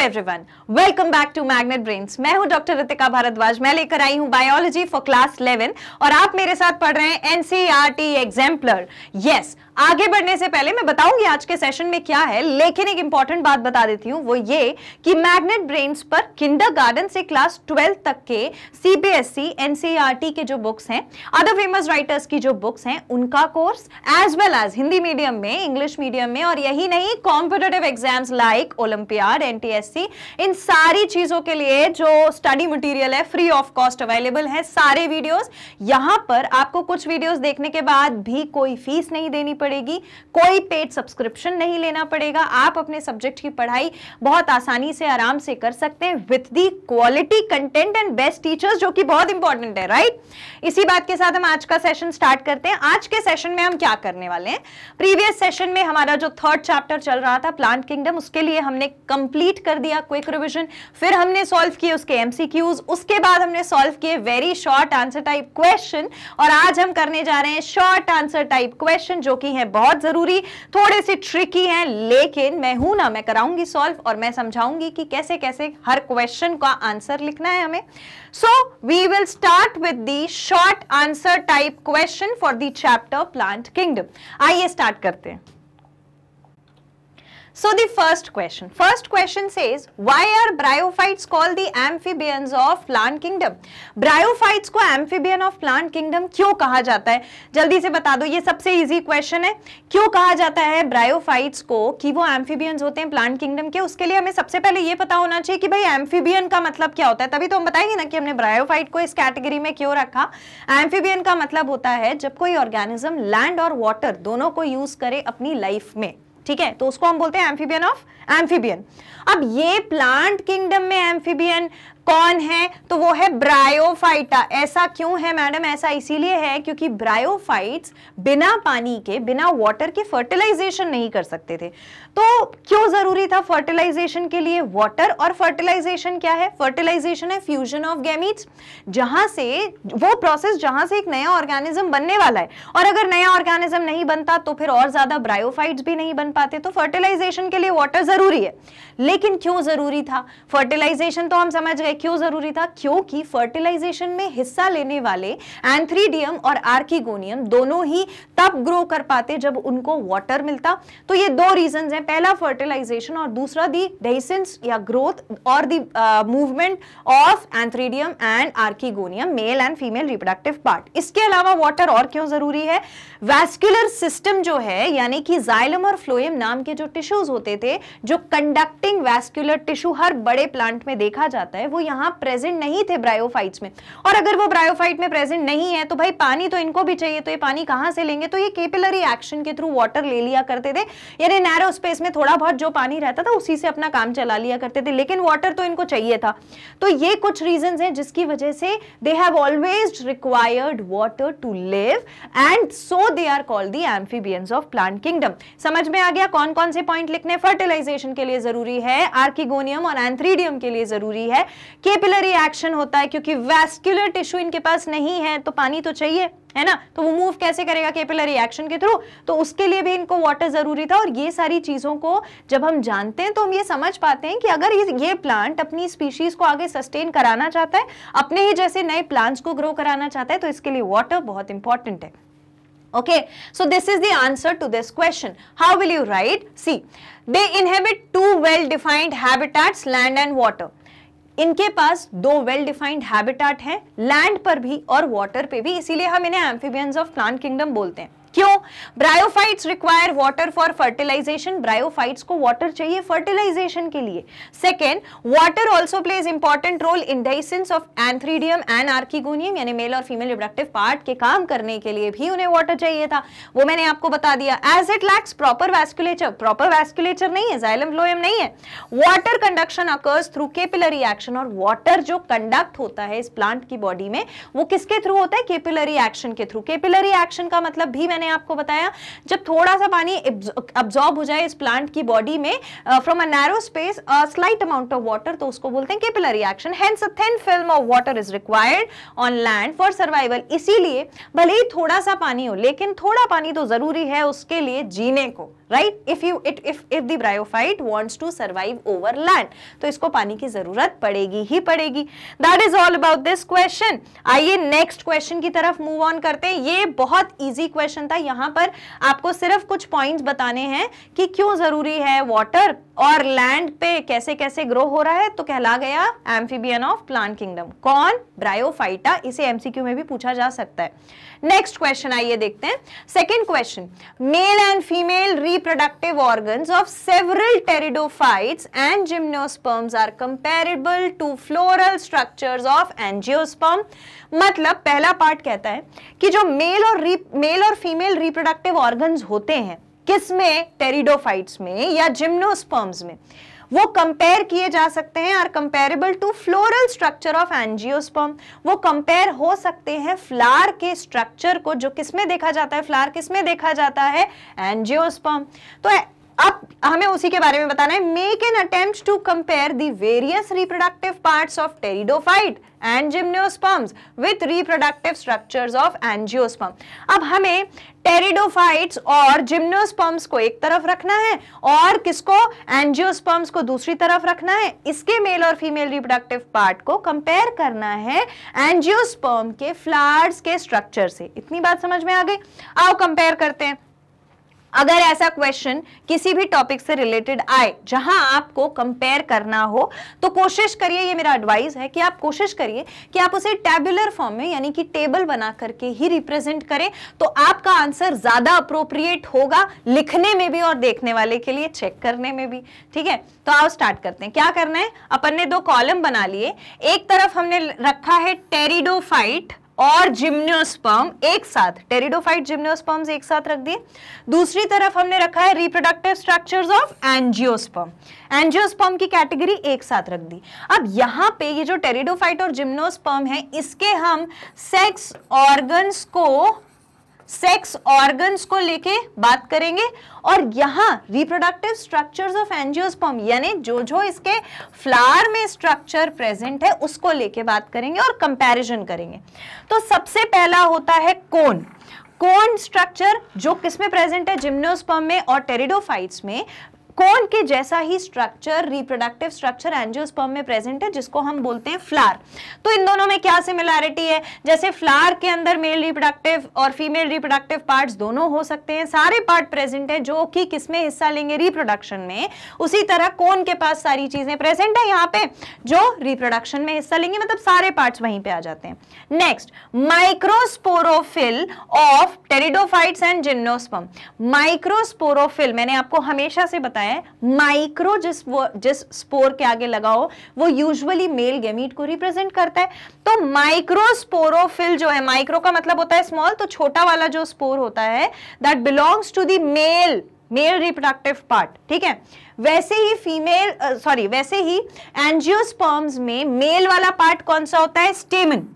Everyone welcome back to Magnet Brains मैं हूं doctor Ritika Bhardwaj मैं लेकर आई हूं बायोलॉजी फॉर क्लास 11 और आप मेरे साथ पढ़ रहे हैं एनसीईआरटी एग्जाम्पलर यस आगे बढ़ने से पहले मैं बताऊंगी आज के सेशन में क्या है लेकिन एक इंपॉर्टेंट बात बता देती हूं वो ये कि मैग्नेट ब्रेन्स पर किंडरगार्टन से क्लास ट्वेल्व तक के सीबीएसई एनसीईआरटी e, e के जो बुक्स हैं अदर फेमस राइटर्स की जो बुक्स हैं उनका course as well as Hindi medium में इंग्लिश मीडियम में और यही नहीं competitive exams like Olympiad NTS SC इन सारी चीजों के लिए जो स्टडी मटेरियल है फ्री ऑफ कॉस्ट अवेलेबल है सारे वीडियोस यहां पर आपको कुछ वीडियोस देखने के बाद भी कोई फीस नहीं देनी पड़ेगी कोई पेड सब्सक्रिप्शन नहीं लेना पड़ेगा आप अपने सब्जेक्ट की पढ़ाई बहुत आसानी से आराम से कर सकते हैं with the quality content and best teachers जो कि बहुत इंपॉर्टेंट है राइट इसी बात के साथ हम आज का सेशन स्टार्ट करते हैं आज के सेशन में हम क्या करने वाले हैं प्रीवियस सेशन में हमारा जो थर्ड चैप्टर चल रहा था प्लांट किंगडम उसके लिए हमने कंप्लीट कर दिया क्विक रिविजन फिर हमने सॉल्व किए उसके एमसीक्यूज उसके बाद हमने सॉल्व किए very short answer type question और आज हम करने जा रहे हैं शॉर्ट आंसर टाइप क्वेश्चन जो कि है बहुत जरूरी थोड़े से ट्रिकी है लेकिन मैं हूं ना मैं कराऊंगी सॉल्व और मैं समझाऊंगी कि कैसे कैसे हर क्वेश्चन का आंसर लिखना है हमें so we will start with the short answer type question for the chapter plant kingdom आइए स्टार्ट करते हैं So the first question. First question says, why are bryophytes called the amphibians of plant kingdom? Bryophytes को amphibian of plant kingdom क्यों कहा जाता है जल्दी से बता दो ये सबसे easy question है क्यों कहा जाता है bryophytes को कि वो amphibians होते हैं plant kingdom के उसके लिए हमें सबसे पहले ये पता होना चाहिए कि भाई amphibian का मतलब क्या होता है तभी तो हम बताएंगे ना कि हमने bryophyte को इस category में क्यों रखा amphibian का मतलब होता है जब कोई organism land और water दोनों को use करे अपनी life में ठीक है तो उसको हम बोलते हैं एम्फीबियन ऑफ एम्फीबियन अब ये प्लांट किंगडम में एम्फीबियन कौन है तो वो है ब्रायोफाइटा ऐसा क्यों है मैडम ऐसा इसीलिए है क्योंकि ब्रायोफाइट्स बिना पानी के बिना वाटर के फर्टिलाइजेशन नहीं कर सकते थे तो क्यों जरूरी था फर्टिलाइजेशन के लिए वाटर और फर्टिलाइजेशन क्या है फर्टिलाइजेशन है फ्यूजन ऑफ गैमीट्स जहां से वो प्रोसेस जहां से एक नया ऑर्गेनिज्म बनने वाला है और अगर नया ऑर्गेनिज्म नहीं बनता तो फिर और ज्यादा ब्रायोफाइट्स भी नहीं बन पाते तो फर्टिलाइजेशन के लिए वाटर जरूरी है लेकिन क्यों जरूरी था फर्टिलाइजेशन तो हम समझ गए क्यों जरूरी था क्योंकि फर्टिलाइजेशन में हिस्सा लेने वाले एंथ्रीडियम और आर्किगोनियम दोनों ही तब ग्रो कर पाते जब उनको वाटर मिलता तो ये दो रीजन है हैं पहला फर्टिलाइजेशन और दूसरा दी डेसेंस या ग्रोथ और the movement of antheridium and archegonium male and female reproductive part इसके अलावा वाटर और क्यों जरूरी है वैस्कुलर सिस्टम जो है यानी कि जाइलम और फ्लोएम नाम के जो टिश्यूज होते थे जो कंडक्टिंग वैस्कुलर टिश्यू हर बड़े प्लांट में देखा जाता है वो यहाँ प्रेजेंट नहीं थे ब्रायोफाइट्स में और अगर वो ब्रायोफाइट में प्रेजेंट नहीं है तो भाई पानी तो इनको भी चाहिए तो ये पानी कहाँ से लेंगे तो ये केपिलरी एक्शन के थ्रू वाटर ले लिया करते थे यानी नैरो स्पेस में थोड़ा बहुत जो पानी रहता था उसी से अपना काम चला लिया करते थे लेकिन वाटर तो इनको चाहिए था तो ये कुछ रीजन हैं जिसकी वजह से they have always required water to live and so they are called the amphibians of plant kingdom समझ में आ गया कौन कौन से पॉइंट लिखने फर्टिलाइजेशन के लिए जरूरी है आर्किगोनियम और एंथ्रीडियम के लिए जरूरी है केपिलरी एक्शन होता है क्योंकि वेस्क्यूलर टिश्यू इनके पास नहीं है तो पानी तो चाहिए है ना तो वो मूव कैसे करेगा केपिलरी एक्शन के थ्रू तो उसके लिए भी इनको वाटर जरूरी था और ये सारी चीज़ों को जब हम जानते हैं तो हम ये समझ पाते हैं कि अगर ये ये प्लांट अपनी स्पीशीज़ को आगे सस्टेन कराना चाहता है अपने ही जैसे नए प्लांट्स को ग्रो कराना चाहता है तो इसके लिए वाटर बहुत इंपॉर्टेंट है okay so this is the answer to this question how will you write see they inhabit two well defined habitats land and water इनके पास दो वेल डिफाइंड हैबिटाट हैं लैंड पर भी और वाटर पे भी इसीलिए हम इन्हें एम्फीबियंस ऑफ प्लांट किंगडम बोलते हैं क्यों bryophytes require water for fertilization bryophytes को वाटर चाहिए फर्टिलाइजेशन के लिए second water also plays important role in dense of antheridium and archegonium यानी मेल और फीमेल रिप्रोडक्टिव पार्ट के काम करने के लिए भी उन्हें वाटर चाहिए था वो मैंने आपको बता दिया as it lacks proper vasculature proper vasculature नहीं है जाइलम फ्लोएम नहीं है water conduction occurs through capillary action और वाटर जो कंडक्ट होता है इस प्लांट की बॉडी में वो किसके थ्रू होता है केपिलरी एक्शन के थ्रू केपिलरी एक्शन का मतलब भी मैंने मैंने आपको बताया जब थोड़ा सा पानी अब्जॉर्ब हो जाए इस प्लांट की बॉडी में from a narrow space slight amount of water तो उसको बोलते हैं capillary action hence a thin film of water is required on land for survival इसीलिए भले ही थोड़ा सा पानी हो लेकिन थोड़ा पानी तो जरूरी है उसके लिए जीने को right if you it if if the bryophyte wants to survive over land तो इसको पानी की जरूरत पड़ेगी ही पड़ेगी that is all about this question आइए नेक्स्ट क्वेश्चन की तरफ मूव ऑन करते हैं ये बहुत ईजी क्वेश्चन था यहां पर आपको सिर्फ कुछ पॉइंट्स बताने हैं कि क्यों जरूरी है वाटर और लैंड पे कैसे कैसे ग्रो हो रहा है तो कहला गया एम्फीबियन ऑफ प्लांट किंगडम कौन ब्रायोफाइटा इसे एमसीक्यू में भी पूछा जा सकता है नेक्स्ट क्वेश्चन आइए देखते हैं second question male and female reproductive organ of several pteridophytes and gymnosperms are comparable to floral structure of angiosperm मतलब पहला पार्ट कहता है कि जो मेल और मेल और फीमेल रिप्रोडक्टिव ऑर्गन होते हैं किसमें टेरिडोफाइट्स में या जिम्नोस्पर्म्स में वो कंपेयर किए जा सकते हैं are comparable to floral structure of angiosperm वो कंपेयर हो सकते हैं फ्लार के स्ट्रक्चर को जो किसमें देखा जाता है फ्लार किसमें देखा जाता है एनजियोस्पम तो अब हमें उसी के बारे में बताना है make an attempt to compare the various reproductive parts of pteridophyte and gymnosperms with reproductive structures of angiosperm अब हमें टेरिडोफाइट्स और जिम्नोस्पर्म्स को एक तरफ रखना है और किसको एंजियोस्पर्म्स को दूसरी तरफ रखना है इसके मेल और फीमेल रिप्रोडक्टिव पार्ट को कंपेयर करना है एंजियोस्पर्म के फ्लावर्स के स्ट्रक्चर से इतनी बात समझ में आ गई आओ कंपेयर करते हैं अगर ऐसा क्वेश्चन किसी भी टॉपिक से रिलेटेड आए जहां आपको कंपेयर करना हो तो कोशिश करिए ये मेरा एडवाइस है कि आप कोशिश करिए कि आप उसे टेबुलर फॉर्म में यानी कि टेबल बना करके ही रिप्रेजेंट करें तो आपका आंसर ज़्यादा अप्रोप्रिएट होगा लिखने में भी और देखने वाले के लिए चेक करने में भी ठीक है तो आप स्टार्ट करते हैं क्या करना है अपन ने दो कॉलम बना लिए एक तरफ हमने रखा है टेरिडोफाइट और जिम्नोस्पर्म एक साथ टेरिडोफाइट जिम्नोस्पर्म्स एक साथ रख दिए दूसरी तरफ हमने रखा है reproductive structures of angiosperm angiosperm की कैटेगरी एक साथ रख दी अब यहाँ पे ये जो टेरिडोफाइट और जिम्नोस्पर्म है इसके हम सेक्स ऑर्गन्स को सेक्स ऑर्गन्स को लेके बात करेंगे और यहाँ रिप्रोडक्टिव स्ट्रक्चर्स ऑफ एंजियोस्पर्म यानी जो जो इसके फ्लावर में स्ट्रक्चर प्रेजेंट है उसको लेके बात करेंगे और कंपैरिजन करेंगे तो सबसे पहला होता है कोन कोन स्ट्रक्चर जो किसमें प्रेजेंट है जिम्नोस्पर्म में और टेरिडोफाइट्स में कोन के जैसा ही स्ट्रक्चर रिप्रोडक्टिव स्ट्रक्चर एंजियोस्पर्म में प्रेजेंट है जिसको हम बोलते हैं फ्लार तो इन दोनों में क्या सिमिलैरिटी है जैसे फ्लार के अंदर मेल रिप्रोडक्टिव और फीमेल रिप्रोडक्टिव पार्ट्स दोनों हो सकते हैं सारे पार्ट प्रेजेंट है जो कि किसमें हिस्सा लेंगे रिप्रोडक्शन में उसी तरह कोन के पास सारी चीजें प्रेजेंट है यहाँ पे जो रिप्रोडक्शन में हिस्सा लेंगे मतलब सारे पार्ट वहीं पर आ जाते हैं next microsporophyll of pteridophytes and gymnosperm microsporophyll मैंने आपको हमेशा से बताया है माइक्रो जिस वो जिस स्पोर के आगे लगाओ वो यूजुअली मेल गेमीट को रिप्रेजेंट करता है तो माइक्रोस्पोरोफिल जो है माइक्रो का मतलब होता है स्मॉल तो छोटा वाला जो स्पोर होता है that belongs to the male male reproductive part ठीक है वैसे ही फीमेल सॉरी वैसे ही एंजियोस्पर्म्स में मेल वाला पार्ट कौन सा होता है स्टेमन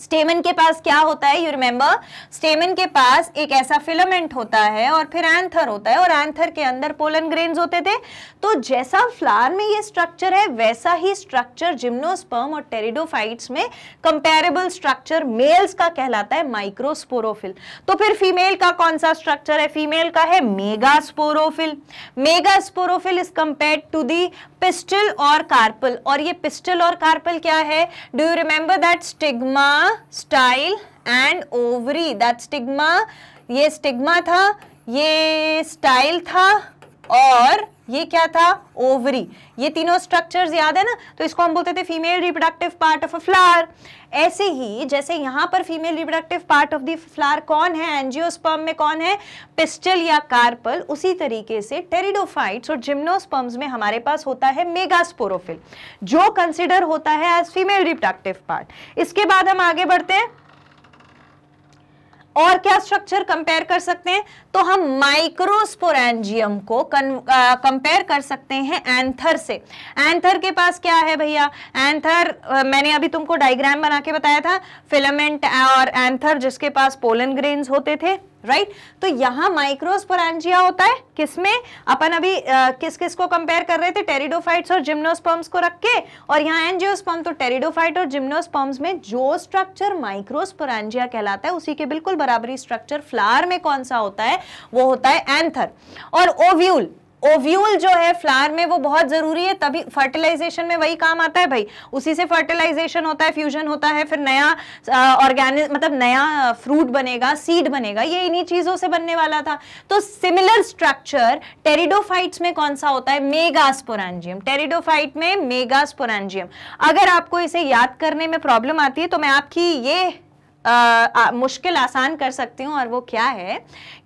स्टेमन के पास क्या होता है यू रिमेंबर स्टेमन के पास एक ऐसा फिलामेंट होता है और फिर एंथर होता है और एंथर के अंदर पोलन ग्रेन्स होते थे तो जैसा फ्लावर में ये स्ट्रक्चर है वैसा ही स्ट्रक्चर जिम्नोस्पर्म और टेरिडोफाइट्स में कंपेरेबल स्ट्रक्चर मेल्स का कहलाता है माइक्रोस्पोरोफिल तो फिर फीमेल का कौन सा स्ट्रक्चर है फीमेल का है megasporophyll megasporophyll is compare to the pistil और कार्पल और ये पिस्टल और कार्पल क्या है do you remember that stigma style and ovary that stigma ये स्टिग्मा था ये स्टाइल था और ये क्या था ओवरी ये तीनों स्ट्रक्चर्स याद है ना तो इसको हम बोलते थे female reproductive part of a flower ऐसे ही जैसे यहां पर female reproductive part of the flower कौन है एंजियोस्पर्म में कौन है पिस्टल या कार्पल उसी तरीके से टेरिडोफाइट्स और जिम्नोस्पर्म्स में हमारे पास होता है मेगास्पोरोफिल जो कंसिडर होता है एज फीमेल रिप्रोडक्टिव पार्ट इसके बाद हम आगे बढ़ते हैं और क्या स्ट्रक्चर कंपेयर कर सकते हैं तो हम माइक्रोस्पोरेंजियम को कंपेयर कर सकते हैं एंथर से एंथर के पास क्या है भैया एंथर मैंने अभी तुमको डायग्राम बना के बताया था फिलामेंट और एंथर जिसके पास पोलन ग्रेन्स होते थे राइट तो यहां माइक्रोस्पोरेंजिया होता है किसमें अपन अभी आ, किस किस को कंपेयर कर रहे थे टेरिडोफाइट्स और जिम्नोस्पर्म्स को रख के और यहां एनजियोस्पर्म तो टेरिडोफाइट और जिम्नोस्पर्म्स में जो स्ट्रक्चर माइक्रोस्पोरेंजिया कहलाता है उसी के बिल्कुल बराबरी स्ट्रक्चर फ्लावर में कौन सा होता है वो होता है एंथर और ओव्यूल ओव्यूल जो है फ्लावर में वो बहुत जरूरी है तभी फर्टिलाइजेशन में वही काम आता है भाई उसी से फर्टिलाइजेशन होता है फ्यूजन होता है फिर नया ऑर्गेनिक मतलब नया फ्रूट बनेगा सीड बनेगा ये इन्हीं चीजों से बनने वाला था तो सिमिलर स्ट्रक्चर टेरिडोफाइट्स में कौन सा होता है मेगास्पोरेंजियम टेरिडोफाइट में मेगास्पोरेंजियम अगर आपको इसे याद करने में प्रॉब्लम आती है तो मैं आपकी ये आ, आ, मुश्किल आसान कर सकती हूँ और वो क्या है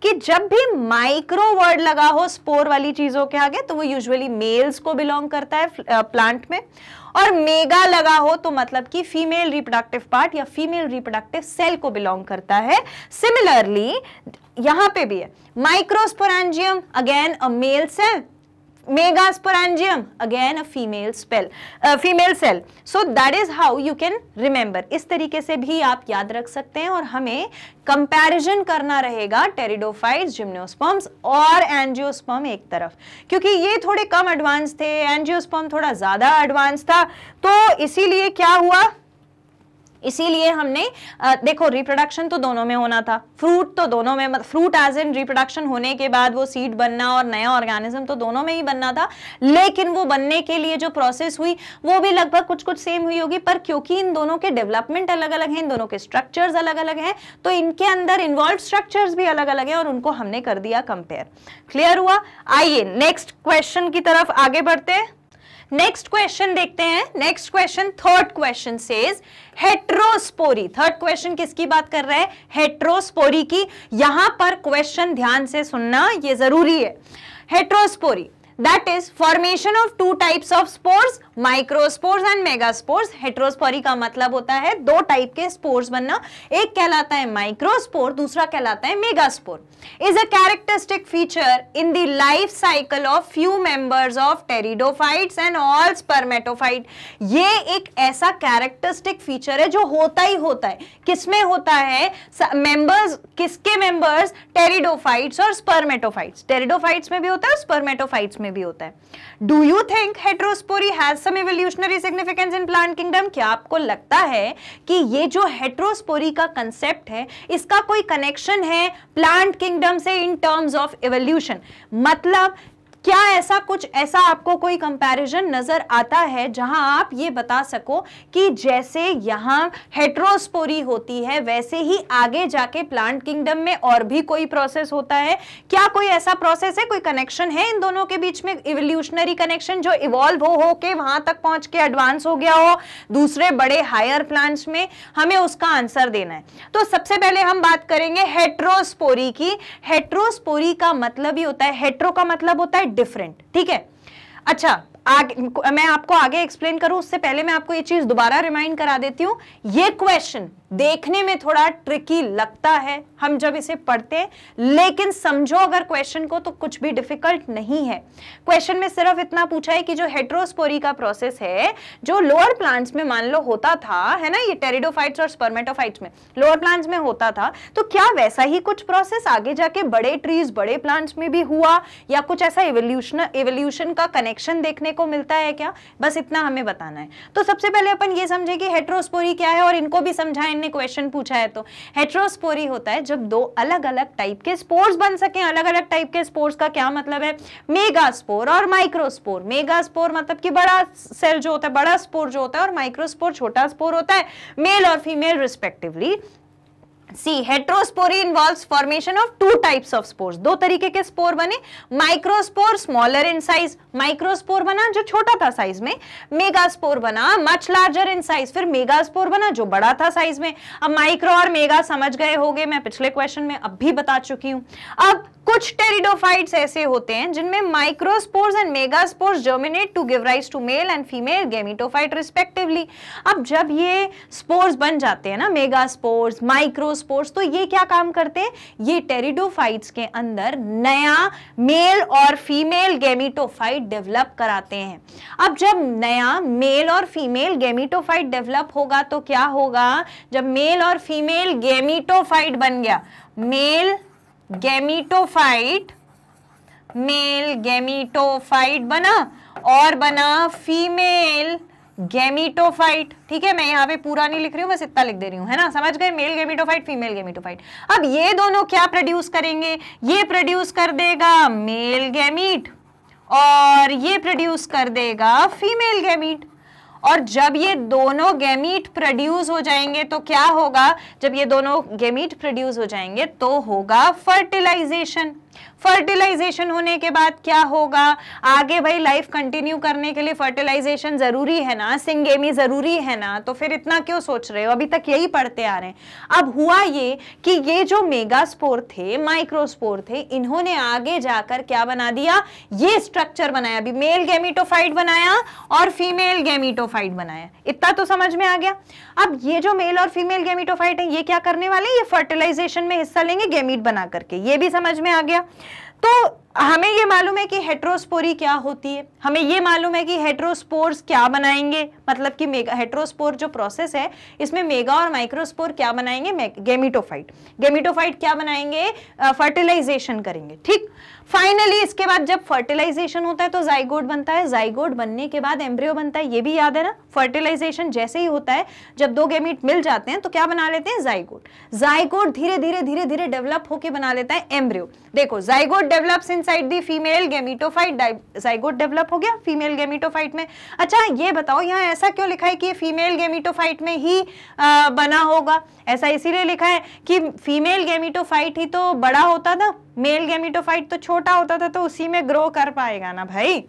कि जब भी माइक्रो वर्ड लगा हो स्पोर वाली चीज़ों के आगे तो वो यूजुअली मेल्स को बिलोंग करता है प्लांट में और मेगा लगा हो तो मतलब कि फीमेल रिप्रोडक्टिव पार्ट या फीमेल रिप्रोडक्टिव सेल को बिलोंग करता है सिमिलरली यहां पे भी है microsporangium again a male cell megasporangium again a female spell female cell so that is how you can remember इस तरीके से भी आप याद रख सकते हैं और हमें कंपैरिजन करना रहेगा टेरिडोफाइट्स जिम्नोस्पर्म्स और एंजियोस्पर्म एक तरफ क्योंकि ये थोड़े कम एडवांस थे एंजियोस्पर्म थोड़ा ज़्यादा एडवांस था तो इसीलिए क्या हुआ इसीलिए हमने आ, देखो रिप्रोडक्शन तो दोनों में होना था फ्रूट तो दोनों में फ्रूट एज इन रिप्रोडक्शन होने के बाद वो सीड बनना और नया ऑर्गेनिज्म तो दोनों में ही बनना था लेकिन वो बनने के लिए जो प्रोसेस हुई वो भी लगभग कुछ कुछ सेम हुई होगी पर क्योंकि इन दोनों के डेवलपमेंट अलग अलग हैं इन दोनों के स्ट्रक्चर्स अलग अलग हैं तो इनके अंदर इन्वॉल्व स्ट्रक्चर्स भी अलग अलग हैं और उनको हमने कर दिया कंपेयर क्लियर हुआ आइए नेक्स्ट क्वेश्चन की तरफ आगे बढ़ते हैं नेक्स्ट क्वेश्चन देखते हैं next question third question says heterospory third question किसकी बात कर रहे हैं हेट्रोस्पोरी की यहां पर क्वेश्चन ध्यान से सुनना ये जरूरी है heterospory that is formation of two types of spores microspores and megaspores heterospory का मतलब होता है दो टाइप के स्पोर्स बनना एक कहलाता है माइक्रोस्पोर दूसरा कहलाता है megaspore is a characteristic feature in the life cycle of few members of pteridophyte and all spermatophyte ये एक ऐसा कैरेक्टरिस्टिक फीचर है जो होता ही होता है किसमें होता है मेंबर्स किसके मेंबर्स टेरिडोफाइट्स और स्पर्मेटोफाइट्स टेरिडोफाइट्स में भी होता है स्पर्मेटोफाइट्स में में भी होता है do you think heterospory has some evolutionary significance in plant kingdom क्या आपको लगता है कि ये जो हेट्रोस्पोरी का कंसेप्ट है इसका कोई कनेक्शन है प्लांट किंगडम से इन टर्म्स ऑफ एवोल्यूशन मतलब क्या ऐसा कुछ ऐसा आपको कोई कंपैरिजन नज़र आता है जहां आप ये बता सको कि जैसे यहां हेट्रोस्पोरी होती है वैसे ही आगे जाके प्लांट किंगडम में और भी कोई प्रोसेस होता है क्या कोई ऐसा प्रोसेस है कोई कनेक्शन है इन दोनों के बीच में इवोल्यूशनरी कनेक्शन जो इवॉल्व हो होके वहां तक पहुंच के एडवांस हो गया हो दूसरे बड़े हायर प्लांट्स में हमें उसका आंसर देना है तो सबसे पहले हम बात करेंगे हेट्रोस्पोरी की हेट्रोस्पोरी का मतलब ही होता है हेट्रो का मतलब होता है डिफरेंट ठीक है अच्छा आगे मैं आपको आगे एक्सप्लेन करूं उससे पहले मैं आपको ये चीज दोबारा रिमाइंड करा देती हूं ये क्वेश्चन देखने में थोड़ा ट्रिकी लगता है हम जब इसे पढ़ते हैं लेकिन समझो अगर क्वेश्चन को तो कुछ भी डिफिकल्ट नहीं है क्वेश्चन में सिर्फ इतना पूछा है कि जो हेट्रोस्पोरी का प्रोसेस है जो लोअर प्लांट्स में मान लो होता था है ना ये टेरिडोफाइट्स और स्पर्मेटोफाइट्स में लोअर प्लांट्स में होता था तो क्या वैसा ही कुछ प्रोसेस आगे जाके बड़े ट्रीज बड़े प्लांट्स में भी हुआ या कुछ ऐसा एवोल्यूशन एवोल्यूशन का कनेक्शन देखने को मिलता है क्या बस इतना हमें बताना है तो सबसे पहले अपन ये समझे कि हेट्रोस्पोरी क्या है और इनको भी समझाएं क्लाइंट ने क्वेश्चन पूछा है तो हेट्रोस्पोरी होता है जब दो अलग अलग टाइप के स्पोर्स बन सके अलग अलग टाइप के स्पोर्स का क्या मतलब है मेगा स्पोर और माइक्रोस्पोर मेगा स्पोर मतलब कि बड़ा सेल जो होता है बड़ा स्पोर जो होता है और माइक्रोस्पोर छोटा स्पोर होता है मेल और female respectively see heterospory involves formation of two types of spores दो तरीके के स्पोर बने microspore smaller in size microspore बना जो छोटा था साइज में मेगास्पोर बना मच लार्जर इन साइज फिर मेगास्पोर बना जो बड़ा था साइज में अब माइक्रो और मेगा समझ गए होगे मैं पिछले क्वेश्चन में अब भी बता चुकी हूं अब कुछ टेरिडोफाइट्स ऐसे होते हैं जिनमें microspores and megaspores germinate to give rise to male and female gametophyte respectively अब जब ये स्पोर्स बन जाते हैं ना मेगास्पोर्स माइक्रोस स्पोर्ट्स तो ये क्या काम करते हैं ये टेरिडोफाइट्स के अंदर नया मेल और फीमेल गेमिटोफाइट डेवलप कराते हैं अब जब नया मेल और फीमेल गेमिटोफाइट डेवलप होगा तो क्या होगा जब मेल और फीमेल गेमिटोफाइट बन गया मेल गेमिटोफाइट मेल गेमिटोफाइट बना और बना फीमेल गेमिटोफाइट ठीक है मैं यहाँ पे पूरा नहीं लिख रही हूँ बस इतना लिख दे रही हूँ है ना समझ गए मेल गेमिटोफाइट फीमेल गेमिटोफाइट अब ये दोनों क्या प्रोड्यूस करेंगे ये प्रोड्यूस कर देगा मेल गेमीट और ये प्रोड्यूस कर देगा फीमेल गेमीट और जब ये दोनों गेमीट प्रोड्यूस हो जाएंगे तो क्या होगा जब ये दोनों गेमीट प्रोड्यूस हो जाएंगे तो होगा फर्टिलाइजेशन फर्टिलाइजेशन होने के बाद क्या होगा आगे भाई लाइफ कंटिन्यू करने के लिए फर्टिलाइजेशन ज़रूरी है ना सिंगेमी ज़रूरी है ना तो फिर इतना क्यों सोच रहे हो अभी तक यही पढ़ते आ रहे हैं अब हुआ ये कि ये जो मेगास्पोर थे माइक्रोस्पोर थे इन्होंने आगे जाकर क्या बना दिया ये स्ट्रक्चर बनाया अभी मेल गेमिटोफाइड बनाया और फीमेल गेमिटोफाइड बनाया इतना तो समझ में आ गया अब ये जो मेल और फीमेल गेमिटोफाइड है ये क्या करने वाले ये फर्टिलाइजेशन में हिस्सा लेंगे गेमीट बना करके ये भी समझ में आ गया तो हमें ये मालूम है कि हेट्रोस्पोरी क्या होती है हमें ये मालूम है कि हेट्रोस्पोर्स क्या बनाएंगे मतलब कि मेगा हेट्रोस्पोर जो प्रोसेस है इसमें मेगा और माइक्रोस्पोर क्या बनाएंगे गेमिटोफाइट गेमिटोफाइट क्या बनाएंगे फर्टिलाइजेशन करेंगे ठीक फाइनली इसके बाद जब फर्टिलाइजेशन होता है तो जाइगोड बनता है जाइगोड बनने के बाद एम्ब्रियो बनता है ये भी याद है ना फर्टिलाइजेशन जैसे ही होता है जब दो गेमिट मिल जाते हैं तो क्या बना लेते हैं जाइगोड जाइगोड धीरे धीरे धीरे धीरे डेवलप होके बना लेता है एम्ब्रियो देखो zygote inside the female gametophyte zygote develop हो गया फीमेल गेमिटोफाइट में अच्छा ये बताओ यहाँ ऐसा क्यों लिखा है कि फीमेल गेमिटोफाइट में ही आ, बना होगा ऐसा इसीलिए लिखा है कि फीमेल गेमिटोफाइट ही तो बड़ा होता था मेल गैमिटोफाइट तो छोटा होता था तो उसी में ग्रो कर पाएगा ना भाई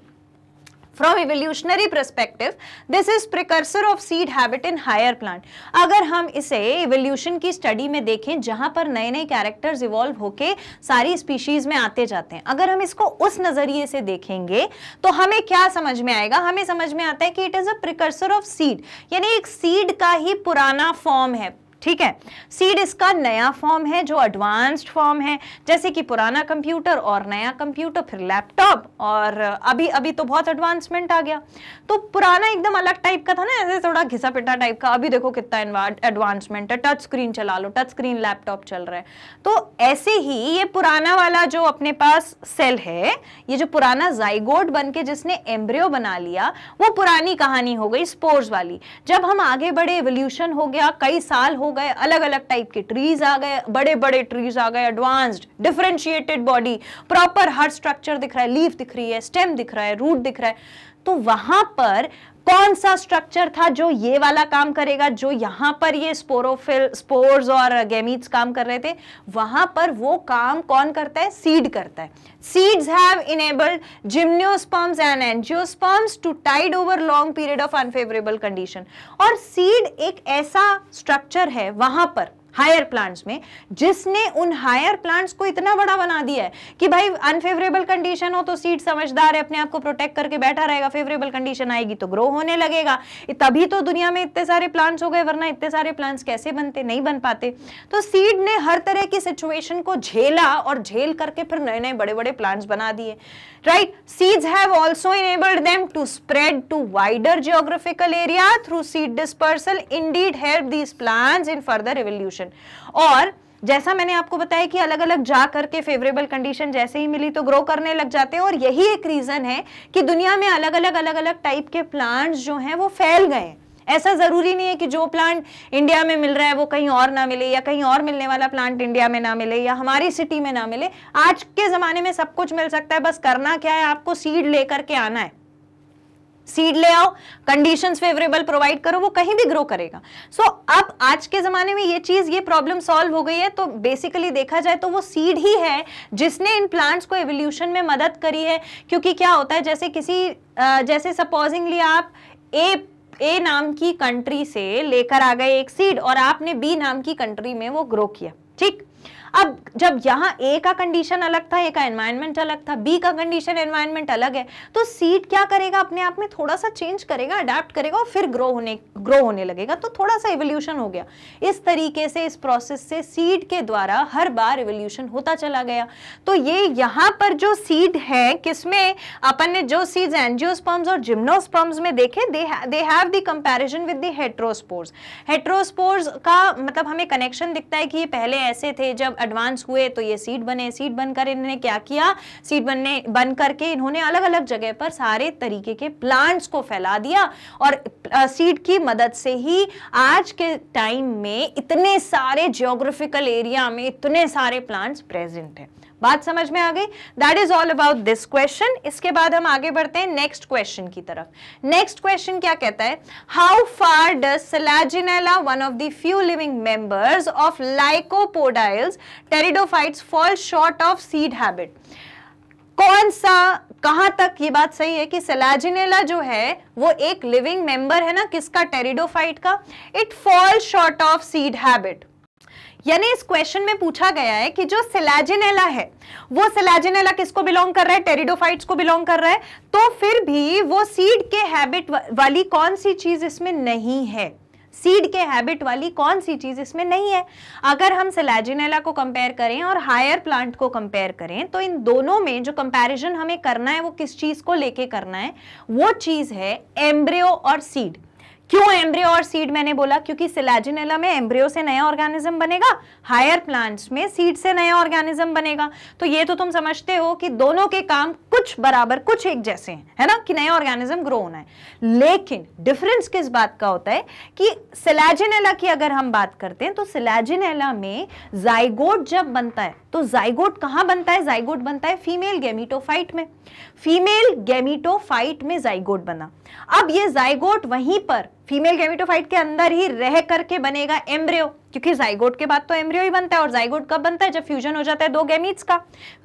from evolutionary perspective this is precursor of seed habit in higher plant अगर हम इसे इवोल्यूशन की स्टडी में देखें जहां पर नए नए कैरेक्टर्स इवॉल्व होके सारी स्पीशीज में आते जाते हैं अगर हम इसको उस नज़रिए से देखेंगे तो हमें क्या समझ में आएगा हमें समझ में आता है कि it is a precursor of seed यानी एक सीड का ही पुराना फॉर्म है ठीक है सीड इसका नया फॉर्म है जो एडवांस्ड फॉर्म है जैसे कि पुराना कंप्यूटर और नया कंप्यूटर फिर लैपटॉप और अभी अभी तो बहुत एडवांसमेंट आ गया तो पुराना एकदम अलग टाइप का था ना ऐसे थोड़ा घिसा पिटा टाइप का अभी देखो कितना एडवांसमेंट है टच स्क्रीन चला लो टच स्क्रीन लैपटॉप चल रहा है तो ऐसे ही ये पुराना वाला जो अपने पास सेल है ये जो पुराना जाइगोड बन के जिसने एम्ब्रियो बना लिया वो पुरानी कहानी हो गई स्पोर्स वाली जब हम आगे बढ़े एवोल्यूशन हो गया कई साल हो गए अलग अलग टाइप के ट्रीज आ गए बड़े बड़े ट्रीज आ गए एडवांस्ड डिफ्रेंशिएटेड बॉडी प्रॉपर हर स्ट्रक्चर दिख रहा है लीफ दिख रही है स्टेम दिख रहा है रूट दिख रहा है तो वहां पर कौन सा स्ट्रक्चर था जो ये वाला काम करेगा जो यहां पर ये स्पोरोफिल स्पोर्स और गेमीट्स काम कर रहे थे वहां पर वो काम कौन करता है सीड करता है seeds have enabled gymnosperms and angiosperms to tide over long period of unfavourable condition और सीड एक ऐसा स्ट्रक्चर है वहां पर हायर प्लांट्स में जिसने उन हायर प्लांट्स को इतना बड़ा बना दिया है कि भाई अनफेवरेबल कंडीशन हो तो सीड समझदार है अपने आप को प्रोटेक्ट करके बैठा रहेगा फेवरेबल कंडीशन आएगी तो ग्रो होने लगेगा तभी तो दुनिया में इतने सारे प्लांट्स हो गए वरना इतने सारे प्लांट्स कैसे बनते नहीं बन पाते तो सीड ने हर तरह की सिचुएशन को झेला और झेल करके फिर नए नए बड़े बड़े प्लांट्स बना दिए right seeds have also enabled them to spread to wider geographical area through seed dispersal indeed help these plants in further evolution or जैसा मैंने आपको बताया कि अलग अलग जा करके फेवरेबल कंडीशन जैसे ही मिली तो ग्रो करने लग जाते हैं और यही एक रीज़न है कि दुनिया में अलग अलग अलग अलग टाइप के प्लांट्स जो हैं वो फैल गए हैं ऐसा ज़रूरी नहीं है कि जो प्लांट इंडिया में मिल रहा है वो कहीं और ना मिले या कहीं और मिलने वाला प्लांट इंडिया में ना मिले या हमारी सिटी में ना मिले आज के ज़माने में सब कुछ मिल सकता है बस करना क्या है आपको सीड लेकर के आना है सीड ले आओ कंडीशन फेवरेबल प्रोवाइड करो वो कहीं भी ग्रो करेगा सो so, अब आज के ज़माने में ये चीज़ ये प्रॉब्लम सॉल्व हो गई है तो बेसिकली देखा जाए तो वो सीड ही है जिसने इन प्लांट्स को एवोल्यूशन में मदद करी है क्योंकि क्या होता है जैसे किसी जैसे सपोजिंगली आप ए ए नाम की कंट्री से लेकर आ गए एक सीड और आपने बी नाम की कंट्री में वो ग्रो किया ठीक अब जब यहाँ ए का कंडीशन अलग था ए का एनवायरनमेंट अलग था बी का कंडीशन एनवायरनमेंट अलग है तो सीड क्या करेगा अपने आप में थोड़ा सा चेंज करेगा अडेप्ट करेगा और फिर ग्रो होने ग्रो होने लगेगा तो थोड़ा सा एवोल्यूशन हो गया इस तरीके से इस प्रोसेस से सीड के द्वारा हर बार एवोल्यूशन होता चला गया तो ये यहाँ पर जो सीड है किसमें अपन ने जो सीड्स एनजियोस्पर्म्स और जिम्नोस्पर्म्स में देखे they have the comparison with the heterospores का मतलब हमें कनेक्शन दिखता है कि ये पहले ऐसे थे जब एडवांस हुए तो ये सीट बने सीट बनकर इन्होंने क्या किया सीट बनने बन करके इन्होंने अलग अलग जगह पर सारे तरीके के प्लांट्स को फैला दिया और सीट की मदद से ही आज के टाइम में इतने सारे जियोग्राफिकल एरिया में इतने सारे प्लांट्स प्रेजेंट हैं बात समझ में आ गई that is all about this question इसके बाद हम आगे बढ़ते हैं नेक्स्ट क्वेश्चन की तरफ नेक्स्ट क्वेश्चन क्या कहता है how far does selaginella one of the few living members of lycopodiales pteridophytes fall short of seed habit कौन सा कहां तक ये बात सही है कि सलाजिनेला जो है वो एक लिविंग मेंबर है ना किसका टेरिडोफाइट का it fall short of seed habit यानी इस क्वेश्चन में पूछा गया है कि जो सिलाजिनेला है वो सिलाजिनेला किसको बिलोंग कर रहा है टेरिडोफाइट्स को बिलोंग कर रहा है तो फिर भी वो सीड के हैबिट वाली कौन सी चीज इसमें नहीं है सीड के हैबिट वाली कौन सी चीज़ इसमें नहीं है अगर हम सेलाजिनेला को कंपेयर करें और हायर प्लांट को कंपेयर करें तो इन दोनों में जो कंपेरिजन हमें करना है वो किस चीज़ को लेके करना है वो चीज़ है एम्ब्रियो और सीड क्यों एम्ब्रियो और सीड मैंने बोला क्योंकि सिलेजिनेला में एम्ब्रियो से नया ऑर्गेनिज्म बनेगा हायर प्लांट्स में सीड से नया ऑर्गेनिज्म बनेगा तो ये तो तुम समझते हो कि दोनों के काम कुछ बराबर कुछ एक जैसे हैं है ना कि नया ऑर्गेनिज्म ग्रो होना है लेकिन डिफरेंस किस बात का होता है कि सिलेजिनेला की अगर हम बात करते हैं तो सिलेजिनेला में जाइगोट जब बनता है तो जाइगोट कहाँ बनता है जाइगोट बनता है फीमेल गेमिटोफाइट में फीमेल गेमिटोफाइट में जाइगोट बना अब ये जाइगोट वहीं पर फीमेल गैमिटोफाइट के अंदर ही रह करके बनेगा एम्ब्रियो क्योंकि जाइगोट के बाद तो एम्ब्रियो ही बनता है और जाइगोट कब बनता है जब फ्यूजन हो जाता है दो गैमिट्स का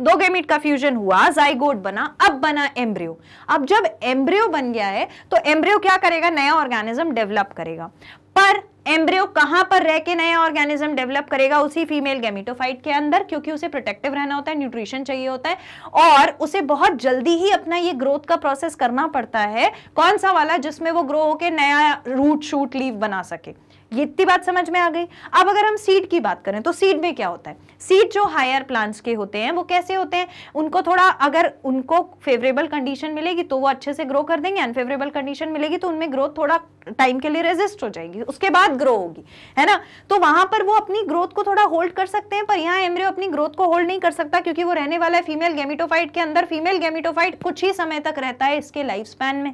दो गैमिट का फ्यूजन हुआ जाइगोट बना अब बना एम्ब्रियो अब जब एम्ब्रियो बन गया है तो एम्ब्रियो क्या करेगा नया ऑर्गेनिज्म डेवलप करेगा पर एम्ब्रियो कहां पर रह के नया ऑर्गेनिज्म डेवलप करेगा उसी फीमेल गैमिटोफाइट के अंदर क्योंकि उसे प्रोटेक्टिव रहना होता है न्यूट्रिशन चाहिए होता है और उसे बहुत जल्दी ही अपना ये ग्रोथ का प्रोसेस करना पड़ता है कौन सा वाला जिसमें वो ग्रो होकर नया रूट शूट लीव बना सके ये इतनी बात समझ में आ गई अब अगर हम सीड की बात करें तो सीड में क्या होता है सीड जो हायर प्लांट्स के होते हैं वो कैसे होते हैं उनको थोड़ा अगर उनको फेवरेबल कंडीशन मिलेगी तो वो अच्छे से ग्रो कर देंगे अनफेवरेबल कंडीशन मिलेगी तो उनमें ग्रोथ थोड़ा टाइम के लिए रेजिस्ट हो जाएगी उसके बाद ग्रो होगी है ना तो वहां पर वो अपनी ग्रोथ को थोड़ा होल्ड कर सकते हैं पर यहाँ एमरे अपनी ग्रोथ को होल्ड नहीं कर सकता क्योंकि वो रहने वाला है फीमेल गेमिटोफाइट के अंदर फीमेल गेमिटोफाइट कुछ ही समय तक रहता है इसके लाइफ स्पैन में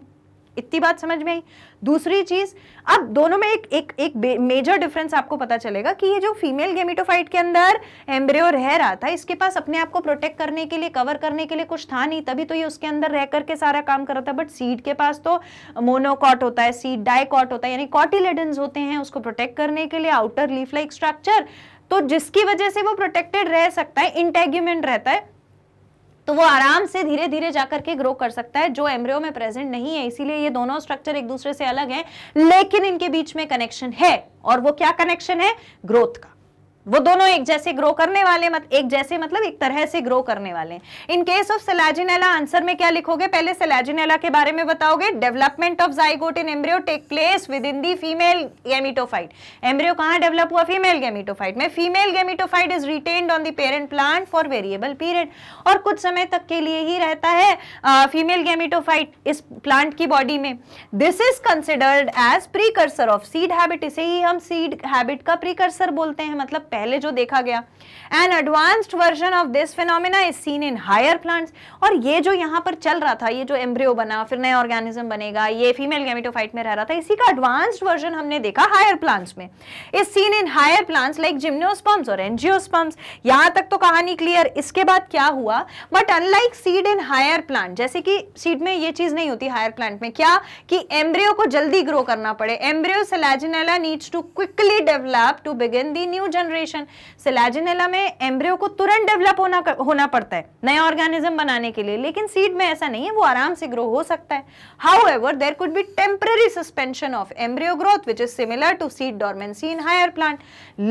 इतनी बात समझ में आई दूसरी चीज अब दोनों में एक एक एक मेजर डिफरेंस आपको पता चलेगा कि ये जो फीमेल गेमिटोफाइट के अंदर एम्ब्रियो रह रहा था इसके पास अपने आप को प्रोटेक्ट करने के लिए कवर करने के लिए कुछ था नहीं तभी तो ये उसके अंदर रह करके सारा काम कर रहा था बट सीड के पास तो मोनोकॉट होता है सीड डायकॉट होता है यानी कॉटिलेडन होते हैं उसको प्रोटेक्ट करने के लिए आउटर लीफ लाइक स्ट्रक्चर तो जिसकी वजह से वो प्रोटेक्टेड रह सकता है इंटेग्यूमेंट रहता है तो वो आराम से धीरे धीरे जाकर के ग्रो कर सकता है जो एम्ब्रियो में प्रेजेंट नहीं है इसीलिए ये दोनों स्ट्रक्चर एक दूसरे से अलग है लेकिन इनके बीच में कनेक्शन है और वो क्या कनेक्शन है ग्रोथ का वो दोनों एक जैसे ग्रो करने वाले मत एक जैसे मतलब एक तरह से ग्रो करने वाले in case of selaginella answer में क्या लिखोगे पहले सेलाजिनेला के बारे में बताओगे development of zygote in embryo take place within the female gametophyte embryo कहां डेवलप हुआ फीमेल गेमिटोफाइट में female gametophyte is retain on the parent plant for variable period और कुछ समय तक के लिए ही रहता है फीमेल गेमिटोफाइट इस प्लांट की बॉडी में this is considered as precursor of seed habit इसे ही हम सीड हैबिट का प्रीकर्सर बोलते हैं मतलब पहले जो देखा गया an advanced version of this phenomena is seen in higher plants और ये जो यहाँ पर चल रहा था ये जो एम्ब्रियो बना फिर नया ऑर्गेनिज्म बनेगा ये फीमेल गैमिटोफाइट में रह रहा था इसी का एडवांस्ड वर्जन हमने देखा हायर प्लांट्स में is seen in higher plants like gymnosperms और एनजियोस्पम्स यहाँ तक तो कहानी क्लियर इसके बाद क्या हुआ but unlike seed in higher plant जैसे कि सीड में ये चीज़ नहीं होती हायर प्लांट में क्या कि एम्ब्रियो को जल्दी ग्रो करना पड़े embryo selaginella needs to quickly develop to begin the new generation selaginella में में एम्ब्रियो को तुरंत डेवलप होना होना पड़ता है नया ऑर्गेनिज्म बनाने के लिए लेकिन सीड में ऐसा नहीं है वो आराम से ग्रो हो सकता है however there could be temporary suspension of embryo growth which is similar to seed dormancy in higher plant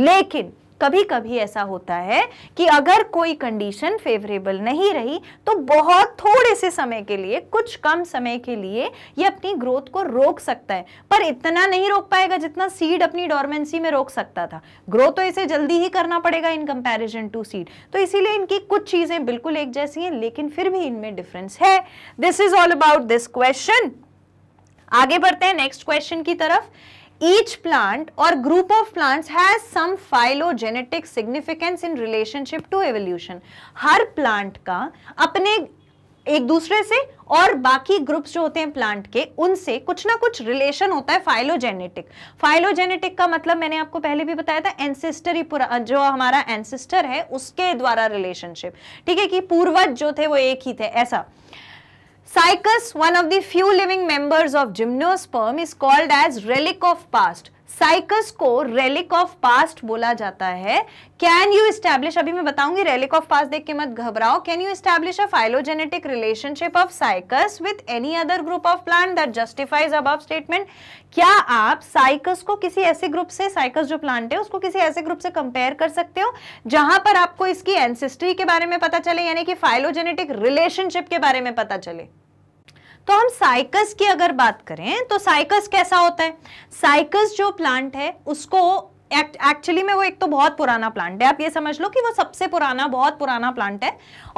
लेकिन कभी कभी ऐसा होता है कि अगर कोई कंडीशन फेवरेबल नहीं रही तो बहुत थोड़े से समय के लिए कुछ कम समय के लिए ये अपनी ग्रोथ को रोक सकता है पर इतना नहीं रोक पाएगा जितना सीड अपनी डॉर्मेंसी में रोक सकता था ग्रो तो इसे जल्दी ही करना पड़ेगा इन कंपेरिजन टू सीड तो इसीलिए इनकी कुछ चीज़ें बिल्कुल एक जैसी हैं लेकिन फिर भी इनमें डिफरेंस है this is all about this question आगे बढ़ते हैं नेक्स्ट क्वेश्चन की तरफ each plant or group of plants has some phylogenetic significance in relationship to evolution. har plant ka apne एक दूसरे से और बाकी ग्रुप्स जो होते हैं प्लांट के उनसे कुछ ना कुछ रिलेशन होता है फाइलोजेनेटिक फाइलोजेनेटिक का मतलब मैंने आपको पहले भी बताया था एंसेस्टर ही पूरा जो हमारा एंसेस्टर है उसके द्वारा रिलेशनशिप ठीक है कि पूर्वज जो थे वो एक ही थे ऐसा Cycas, one of the few living members of gymnosperm, is called as relic of past. Cycas को रेलिक ऑफ पास्ट बोला जाता है कैन यू स्टैब्लिश अभी मैं बताऊंगी रेलिक ऑफ पास्ट देख के मत घबराओ can you establish a phylogenetic relationship of Cycas with any other group of plant that justifies अब स्टेटमेंट क्या आप साइकस को किसी ऐसे ग्रुप से साइकस जो प्लांट है उसको किसी ऐसे ग्रुप से कंपेयर कर सकते हो जहां पर आपको इसकी एंसेस्ट्री के बारे में पता चले यानी कि फाइलोजेनेटिक रिलेशनशिप के बारे में पता चले तो हम साइकस की अगर बात करें तो साइकस कैसा होता है साइकस जो प्लांट है उसको एक्चुअली में वो एक तो बहुत पुराना प्लांट है आप ये समझ लो कि वो सबसे पुराना बहुत पुराना प्लांट है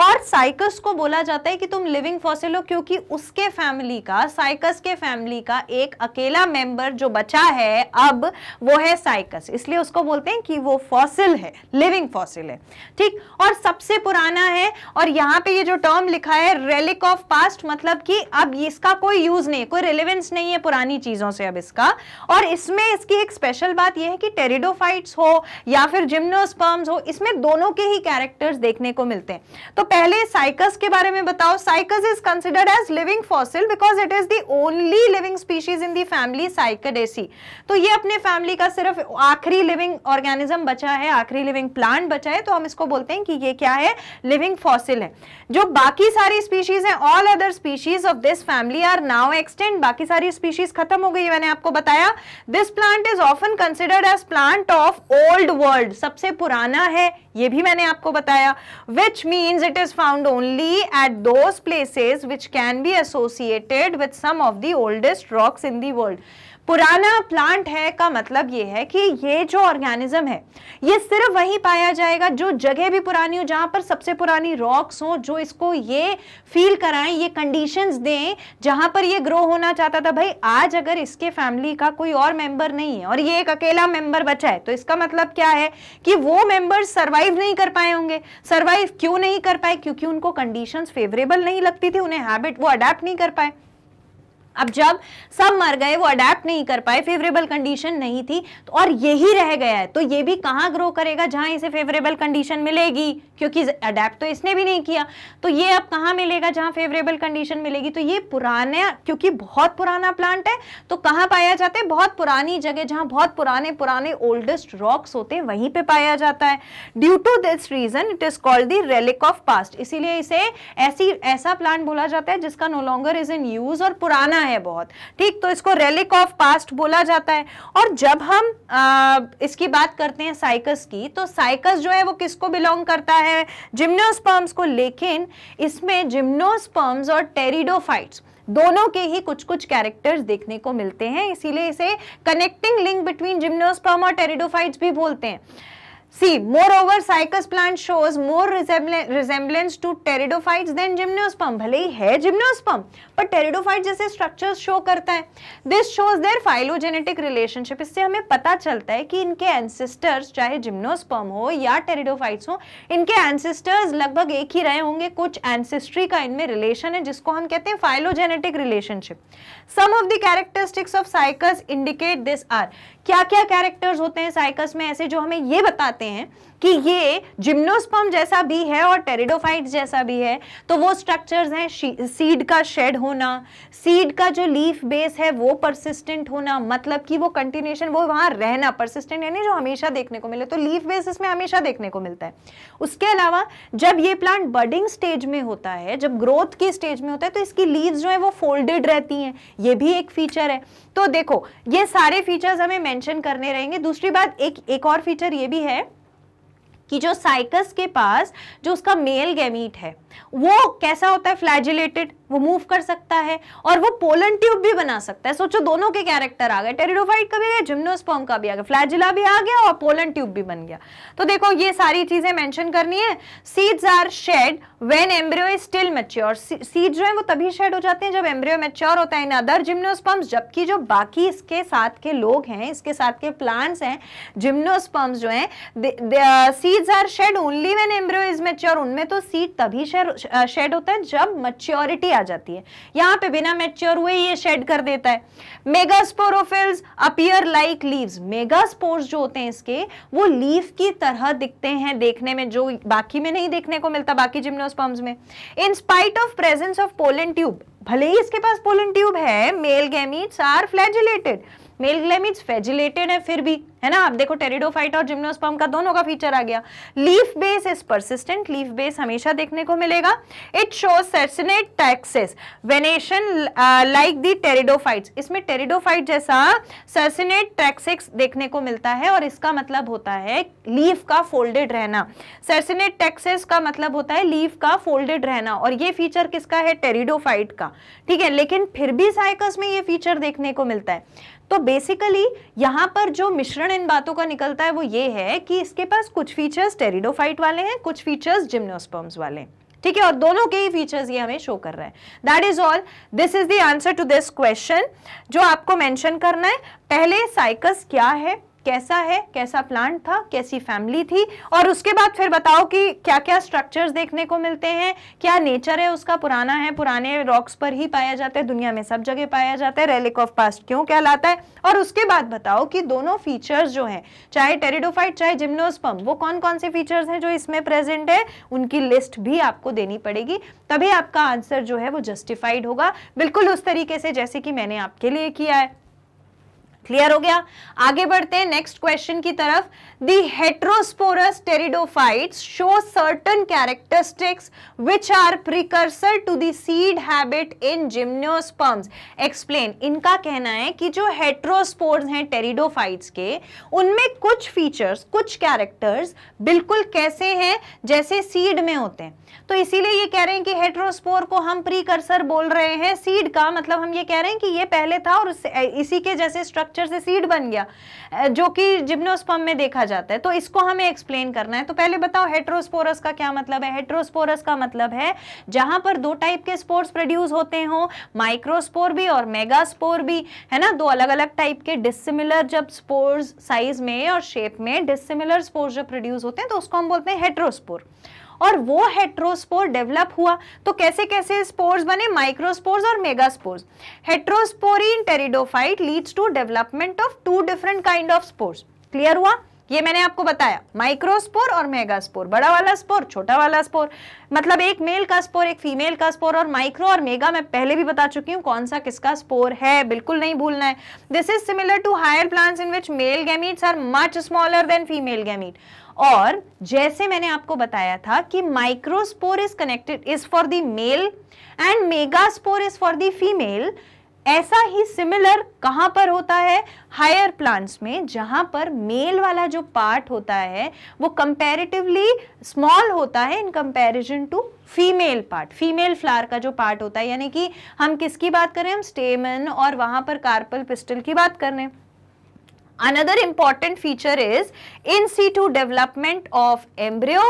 और साइकस को बोला जाता है कि तुम लिविंग फॉसिल हो क्योंकि उसके फैमिली का साइकस के फैमिली का एक अकेला मेंबर जो बचा है अब वो है साइकस इसलिए उसको बोलते हैं कि वो फॉसिल है लिविंग फॉसिल है ठीक और सबसे पुराना है और यहाँ पे ये जो टर्म लिखा है रेलिक ऑफ पास्ट मतलब कि अब इसका कोई यूज नहीं कोई रिलेवेंस नहीं है पुरानी चीजों से अब इसका और इसमें इसकी एक स्पेशल बात यह है कि टेरिटरी जिडोफाइट्स हो या फिर जिम्नोस्पर्म्स हो इसमें दोनों के ही कैरेक्टर्स देखने को मिलते हैं तो पहले साइकस के बारे में बताओ Cycas is considered as living fossil because it is the only living species in the family cycadaceae तो ये अपने फैमिली का सिर्फ आखिरी लिविंग ऑर्गेनिज्म बचा है आखिरी लिविंग प्लांट बचा है तो हम इसको बोलते हैं कि ये क्या है लिविंग फॉसिल है जो बाकी सारी स्पीशीज हैं all other species of this family are now extinct बाकी सारी स्पीशीज खत्म हो गई मैंने आपको बताया this plant is often considered as plant plant of old world सबसे पुराना है ये भी मैंने आपको बताया which means it is found only at those places which can be associated with some of the oldest rocks in the world पुराना plant है का मतलब ये है कि ये जो ऑर्गेनिज्म है ये सिर्फ वही पाया जाएगा जो जगह भी पुरानी हो जहाँ पर सबसे पुरानी रॉक्स हो जो इसको ये फील कराएं ये कंडीशंस दें जहाँ पर ये ग्रो होना चाहता था भाई आज अगर इसके फैमिली का कोई और मेंबर नहीं है और ये एक अकेला मेंबर बचा है तो इसका मतलब क्या है कि वो मेंबर सर्वाइव नहीं कर पाए होंगे सर्वाइव क्यों नहीं कर पाए क्योंकि उनको कंडीशन फेवरेबल नहीं लगती थी उन्हें हैबिट वो अडेप्ट नहीं कर पाए अब जब सब मर गए वो अडेप्ट नहीं कर पाए फेवरेबल कंडीशन नहीं थी तो और यही रह गया है तो ये भी कहाँ ग्रो करेगा जहाँ इसे फेवरेबल कंडीशन मिलेगी क्योंकि अडेप्ट तो इसने भी नहीं किया तो ये अब कहाँ मिलेगा जहाँ फेवरेबल कंडीशन मिलेगी तो ये पुराने क्योंकि बहुत पुराना प्लांट है तो कहाँ पाया जाता है बहुत पुरानी जगह जहाँ बहुत पुराने पुराने ओल्डेस्ट रॉक्स होते हैं वहीं पर पाया जाता है due to this reason it is called the relic of past इसीलिए इसे ऐसी ऐसा प्लांट बोला जाता है जिसका no longer is in use और पुराना है बहुत ठीक तो इसको रेलिक ऑफ पास्ट बोला जाता है और जब हम आ, इसकी बात करते हैं साइकस की तो साइकस जो है वो किसको बिलोंग करता है जिम्नोस्पर्म्स को लेकिन इसमें जिम्नोस्पर्म्स और टेरिडोफाइट्स दोनों के ही कुछ कुछ कैरेक्टर्स देखने को मिलते हैं इसीलिए इसे कनेक्टिंग लिंक बिटवीन जिम्नोस्पर्म और टेरिडोफाइट्स भी बोलते हैं See, moreover, cycas plant shows more resembl resemblance to pteridophytes than gymnosperm. भले ही है gymnosperm, पर pteridophyte जैसे structures show करता है. This shows their phylogenetic relationship. इससे हमें पता चलता है कि इनके ancestors चाहे gymnosperm हो या pteridophytes हो, इनके ancestors लगभग एक ही रहे होंगे. कुछ ancestry का इनमें relation है जिसको हम कहते हैं phylogenetic relationship. Some of the characteristics of cycas indicate this are क्या क्या कैरेक्टर्स होते हैं साइकस में ऐसे जो हमें ये बताते हैं कि ये जिम्नोस्पर्म जैसा भी है और टेरिडोफाइट जैसा भी है तो वो स्ट्रक्चर्स हैं सीड का शेड होना सीड का जो लीफ बेस है वो परसिस्टेंट होना मतलब कि वो कंटिन्यूशन वो वहाँ रहना परसिस्टेंट यानी जो हमेशा देखने को मिले तो लीफ बेस इसमें हमेशा देखने को मिलता है उसके अलावा जब ये प्लांट बर्डिंग स्टेज में होता है जब ग्रोथ की स्टेज में होता है तो इसकी लीव जो है वो फोल्डेड रहती हैं ये भी एक फीचर है तो देखो ये सारे फीचर्स हमें मेंशन करने रहेंगे दूसरी बात एक एक और फीचर ये भी है कि जो साइकस के पास जो उसका मेल गैमीट है वो कैसा होता है फ्लैजिलेटेड वो मूव कर सकता है और वो पोलन ट्यूब भी बना सकता है सोचो दोनों के कैरेक्टर आ गए टेरिडोफाइट का भी आ गया जिम्नोस्पॉम का भी आ गया फ्लैजिला भी आ गया और पोलन ट्यूब भी बन गया तो देखो ये सारी चीजें मैंशन करनी है seeds are shed when embryo is still mature seed जो है वो तभी शेड हो जाते हैं जब एम्ब्रियो मेच्योर होता है इन अदर जिम्नोस्पम्स जबकि जो बाकी इसके साथ के लोग हैं इसके साथ के प्लांट्स हैं जिम्नोस्पम्स जो हैं seeds are shed only when embryo is mature उनमें तो सीड तभी शेड uh, होता है जब मच्योरिटी आ जाती है यहाँ पे बिना मेच्योर हुए ये शेड कर देता है megasporophylls appear like leaves megaspores जो होते हैं इसके वो लीव की तरह दिखते हैं देखने में जो बाकी में नहीं देखने को मिलता बाकी जिम्नोस्पर्म्स में in spite of presence of pollen tube भले ही इसके पास पोलन ट्यूब है male gametes are flagellated male gametes flagellated है फिर भी है ना आप देखो टेरिडोफाइट और जिम्नोस्पर्म का दोनों का फीचर आ गया leaf base is persistent leaf base हमेशा देखने को मिलेगा it shows set taxes venation like the pteridophyte इसमें टेरिडोफाइट जैसा सर्सिनेट टैक्सिक्स देखने को मिलता है और इसका मतलब होता है लीफ का फोल्डेड रहना सर्सिनेट टैक्सेस का मतलब होता है लीफ का फोल्डेड रहना और ये फीचर किसका है टेरिडोफाइट का ठीक है लेकिन फिर भी साइकस में ये फीचर देखने को मिलता है तो बेसिकली यहाँ पर जो मिश्रण इन बातों का निकलता है वो ये है कि इसके पास कुछ फीचर्स टेरिडोफाइट वाले हैं कुछ फीचर्स जिम्नोस्पर्म्स वाले हैं ठीक है और दोनों के ही फीचर्स ये हमें शो कर रहा है that is all this is the answer to this question जो आपको मेंशन करना है पहले साइकस क्या है कैसा है कैसा प्लांट था कैसी फैमिली थी और उसके बाद फिर बताओ कि क्या क्या स्ट्रक्चर्स देखने को मिलते हैं क्या नेचर है उसका पुराना है पुराने रॉक्स पर ही पाया जाता है दुनिया में सब जगह पाया जाता है रेलिक ऑफ पास्ट क्यों कहलाता है और उसके बाद बताओ कि दोनों फीचर्स जो हैं चाहे टेरिडोफाइट चाहे जिम्नोस्पम वो कौन कौन से फीचर्स हैं जो इसमें प्रेजेंट है उनकी लिस्ट भी आपको देनी पड़ेगी तभी आपका आंसर जो है वो जस्टिफाइड होगा बिल्कुल उस तरीके से जैसे कि मैंने आपके लिए किया है क्लियर हो गया आगे बढ़ते हैं नेक्स्ट क्वेश्चन की तरफ the heterosporous pteridophytes show certain characteristics which are precursor to the seed habit in gymnosperms explain इनका कहना है कि जो हेट्रोस्पोर्स हैं टेरिडोफाइट्स के उनमें कुछ फीचर्स कुछ कैरेक्टर्स बिल्कुल कैसे हैं जैसे सीड में होते हैं तो इसीलिए ये कह रहे हैं कि हेट्रोस्पोर को हम प्रीकर्सर बोल रहे हैं सीड का मतलब हम ये कह रहे हैं कि ये पहले था और इसी के जैसे स्ट्रक्चर स्ट्रक्चर से सीड बन गया जो कि जिम्नोस्पम में देखा जाता है तो इसको हमें एक्सप्लेन करना है तो पहले बताओ हेट्रोस्पोरस का क्या मतलब है हेट्रोस्पोरस का मतलब है जहां पर दो टाइप के स्पोर्स प्रोड्यूस होते हो माइक्रोस्पोर भी और मेगास्पोर भी है ना दो अलग अलग टाइप के डिसिमिलर जब स्पोर्स साइज में और शेप में डिसिमिलर स्पोर्स जब प्रोड्यूस होते हैं तो उसको हम बोलते हैं हेट्रोस्पोर और वो हेट्रोस्पोर डेवलप हुआ तो कैसे कैसे स्पोर्स बने माइक्रोस्पोर्स और megaspores heterospory in pteridophyte leads to development of two different kind of spores clear हुआ ये मैंने आपको बताया माइक्रोस्पोर और मेगास्पोर बड़ा वाला स्पोर छोटा वाला स्पोर मतलब एक मेल का स्पोर एक फीमेल का स्पोर और माइक्रो और मेगा मैं पहले भी बता चुकी हूँ कौन सा किसका स्पोर है बिल्कुल नहीं भूलना है this is similar to higher plants in which male gametes are much smaller than female gamete और जैसे मैंने आपको बताया था कि microspore is connected is for the male and megaspore is for the female ऐसा ही सिमिलर कहां पर होता है हायर प्लांट्स में जहां पर मेल वाला जो पार्ट होता है वो कंपैरेटिवली स्मॉल होता है in comparison to female part female flower का जो पार्ट होता है यानी कि हम किसकी बात हैं हम स्टेमन और वहां पर कार्पल पिस्टल की बात कर रहे हैं Another important feature is in situ development of embryo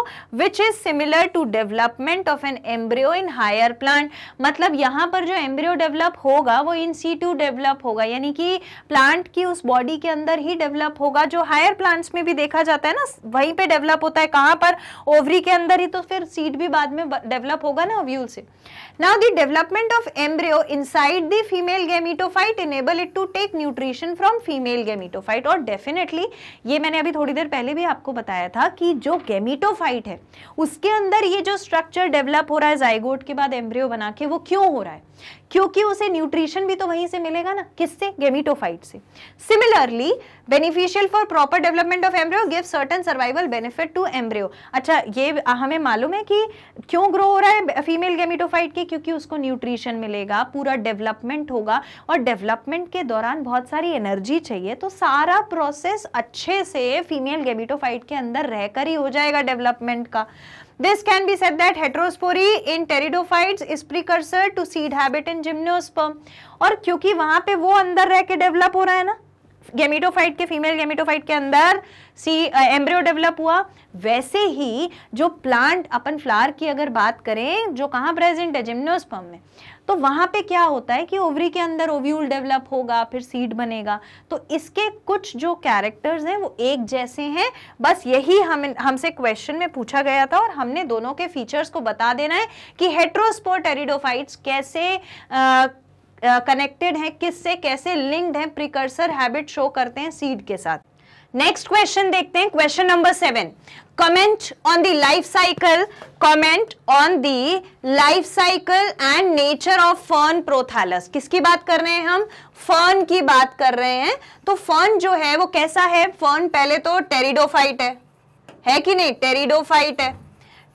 which is similar to development of an embryo in higher plant matlab yahan par jo embryo develop hoga wo in situ develop hoga yani ki plant ki us body ke andar hi develop hoga jo higher plants mein bhi dekha jata hai na wahi pe develop hota hai kahan par ovary ke andar hi to fir seed bhi baad mein develop hoga na ovule se Now the development of embryo inside the female gametophyte enable it to take nutrition from female gametophyte और definitely ये मैंने अभी थोड़ी देर पहले भी आपको बताया था कि जो gametophyte है उसके अंदर ये जो structure develop हो रहा है zygote के बाद embryo बना के वो क्यों हो रहा है क्योंकि उसे न्यूट्रिशन भी तो वहीं से मिलेगा ना किससे गेमिटोफाइट से similarly beneficial for proper development of embryo give certain survival benefit to embryo अच्छा ये हमें मालूम है कि क्यों ग्रो हो रहा है फीमेल गेमिटोफाइट की क्योंकि उसको न्यूट्रिशन मिलेगा पूरा डेवलपमेंट होगा और डेवलपमेंट के दौरान बहुत सारी एनर्जी चाहिए तो सारा प्रोसेस अच्छे से फीमेल गेमिटोफाइट के अंदर रहकर ही हो जाएगा डेवलपमेंट का This can be said that heterospory in pteridophytes is precursor to seed habit in gymnosperm. और क्योंकि वहाँ पे वो अंदर रह के develop हो रहा है ना गेमिटोफाइट के फीमेल गेमिटोफाइट के अंदर सी एम्ब्रियो डेवलप हुआ वैसे ही जो प्लांट अपन फ्लावर की अगर बात करें जो कहाँ प्रेजेंट है जिम्नोस्पर्म में तो वहां पे क्या होता है कि ओवरी के अंदर ओव्यूल डेवलप होगा फिर सीड बनेगा तो इसके कुछ जो कैरेक्टर्स हैं वो एक जैसे हैं बस यही हम हमसे क्वेश्चन में पूछा गया था और हमने दोनों के फीचर्स को बता देना है कि हेट्रोस्पोर टेरिडोफाइट्स कैसे कनेक्टेड हैं किससे कैसे लिंक्ड हैं प्रिकर्सर हैबिट शो करते हैं सीड के साथ नेक्स्ट क्वेश्चन देखते हैं question number seven comment on the life cycle comment on the life cycle and nature of fern prothallus किसकी बात कर रहे हैं हम फर्न की बात कर रहे हैं तो फर्न जो है वो कैसा है फर्न पहले तो टेरिडोफाइट है है कि नहीं टेरिडोफाइट है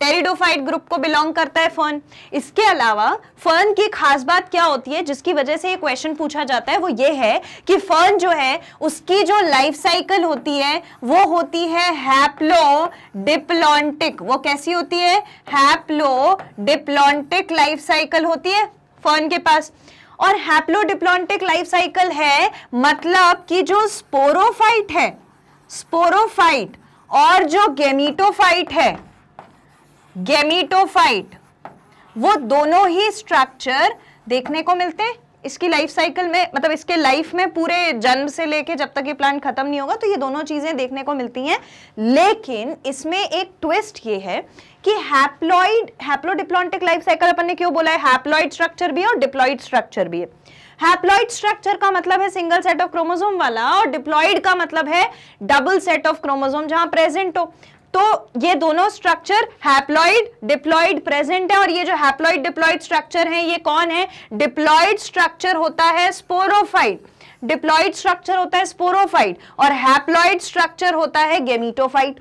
टेरिडोफाइट ग्रुप को बिलोंग करता है फर्न इसके अलावा फर्न की खास बात क्या होती है जिसकी वजह से ये क्वेश्चन पूछा जाता है वो ये है कि फर्न जो है उसकी जो लाइफ साइकिल होती है वो होती है हैप्लो डिप्लॉन्टिक वो कैसी होती है हैप्लो डिप्लॉन्टिक लाइफ साइकिल होती है फर्न के पास और हैप्लो डिप्लॉन्टिक लाइफ साइकिल है मतलब कि जो स्पोरोफाइट है स्पोरोफाइट और जो गेमीटोफाइट है गेमिटोफाइट वो दोनों ही स्ट्रक्चर देखने को मिलते हैं इसकी लाइफ साइकिल में मतलब इसके लाइफ में पूरे जन्म से लेके जब तक ये प्लांट खत्म नहीं होगा तो ये दोनों चीजें देखने को मिलती हैं लेकिन इसमें एक ट्विस्ट ये है कि हैप्लॉइड हैप्लोडिप्लॉन्टिक लाइफ साइकिल अपन ने क्यों बोला है हैप्लॉइड स्ट्रक्चर भी है और डिप्लॉइड स्ट्रक्चर भी है हैप्लॉइड स्ट्रक्चर का मतलब है सिंगल सेट ऑफ क्रोमोसोम वाला और डिप्लॉइड का मतलब है डबल सेट ऑफ क्रोमोसोम जहां प्रेजेंट हो तो ये दोनों स्ट्रक्चर हैप्लॉइड डिप्लॉइड प्रेजेंट है और ये जो हैप्लॉइड डिप्लॉइड स्ट्रक्चर है ये कौन है डिप्लॉइड स्ट्रक्चर होता है स्पोरोफाइट डिप्लॉइड स्ट्रक्चर होता है स्पोरोफाइट और हैप्लॉइड स्ट्रक्चर होता है गेमीटोफाइट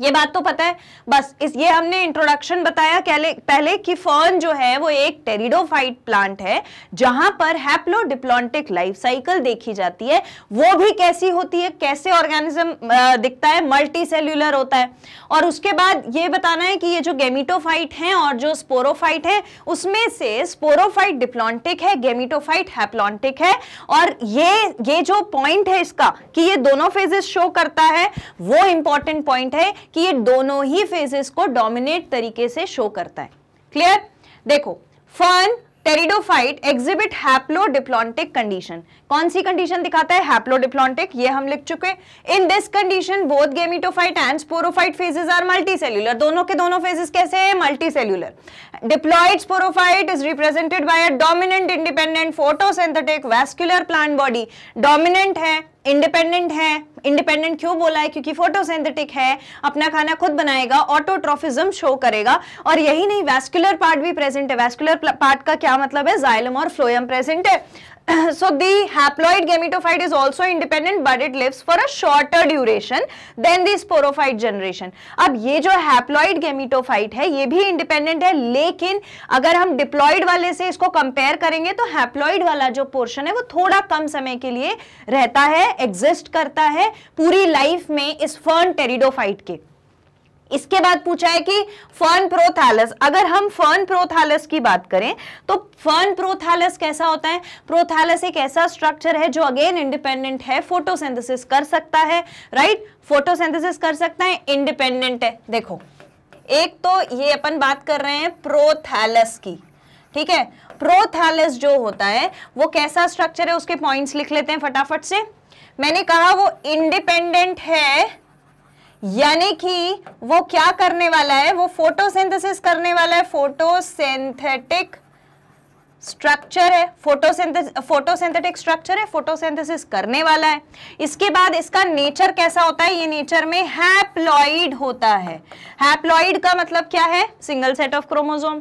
ये बात तो पता है बस इस ये हमने इंट्रोडक्शन बताया पहले कि फर्न जो है वो एक टेरिडोफाइट प्लांट है जहां पर हैप्लोडिप्लॉन्टिक लाइफ साइकिल देखी जाती है वो भी कैसी होती है कैसे ऑर्गेनिज्म दिखता है मल्टी सेल्यूलर होता है और उसके बाद ये बताना है कि ये जो गेमिटोफाइट है और जो स्पोरोफाइट है उसमें से स्पोरोफाइट डिप्लॉन्टिक है गेमिटोफाइट हैप्लॉन्टिक है और ये ये जो पॉइंट है इसका कि ये दोनों फेजेस शो करता है वो इंपॉर्टेंट पॉइंट है कि ये दोनों ही फेजेस को डोमिनेट तरीके से शो करता है क्लियर देखो fern pteridophyte exhibit haplodiplontic condition कौन सी कंडीशन दिखाता है हैप्लोडिप्लॉन्टिक ये हम लिख चुके in this condition both gametophyte and sporophyte phases are multicellular दोनों के दोनों फेजेस कैसे हैं multicellular diploid sporophyte is represented by a dominant independent photosynthetic vascular plant body dominant है इंडिपेंडेंट है इंडिपेंडेंट क्यों बोला है क्योंकि फोटोसिंथेटिक है अपना खाना खुद बनाएगा ऑटोट्रोफिज्म शो करेगा और यही नहीं वैस्कुलर पार्ट भी प्रेजेंट है वैस्कुलर पार्ट का क्या मतलब है जाइलम और फ्लोयम प्रेजेंट है so the haploid gametophyte is also independent but it lives for a shorter duration than the sporophyte generation ab ye jo haploid gametophyte hai ye bhi independent hai lekin agar hum diploid wale se isko compare karenge to haploid wala jo portion hai wo thoda kam samay ke liye rehta hai exist karta hai puri life mein is fern pteridophyte ke इसके बाद पूछा है कि fern प्रोथालस अगर हम fern प्रोथालस की बात करें तो फर्न प्रोथालस कैसा होता है प्रोथालस एक ऐसा स्ट्रक्चर है जो अगेन इंडिपेंडेंट है फोटोसिंथेसिस कर सकता है राइट फोटोसिंथेसिस कर सकता है इंडिपेंडेंट है देखो एक तो ये अपन बात कर रहे हैं प्रोथैलस की ठीक है प्रोथैलस जो होता है वो कैसा स्ट्रक्चर है उसके पॉइंट्स लिख लेते हैं फटाफट से मैंने कहा वो इंडिपेंडेंट है यानी कि वो क्या करने वाला है वो फोटोसिंथेसिस करने वाला है फोटोसिंथेटिक स्ट्रक्चर है फोटोसिंथेसिस फोटोसिंथेटिक स्ट्रक्चर है फोटोसिंथेसिस करने वाला है इसके बाद इसका नेचर कैसा होता है ये नेचर में हैप्लॉइड होता है हैप्लॉइड का मतलब क्या है सिंगल सेट ऑफ क्रोमोजोम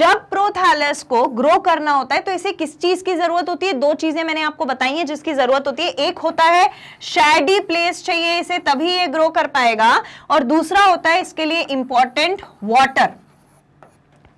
जब प्रोथैलस को ग्रो करना होता है तो इसे किस चीज की जरूरत होती है दो चीजें मैंने आपको बताई है जिसकी जरूरत होती है एक होता है शेडी प्लेस चाहिए इसे तभी ये ग्रो कर पाएगा और दूसरा होता है इसके लिए इंपॉर्टेंट वॉटर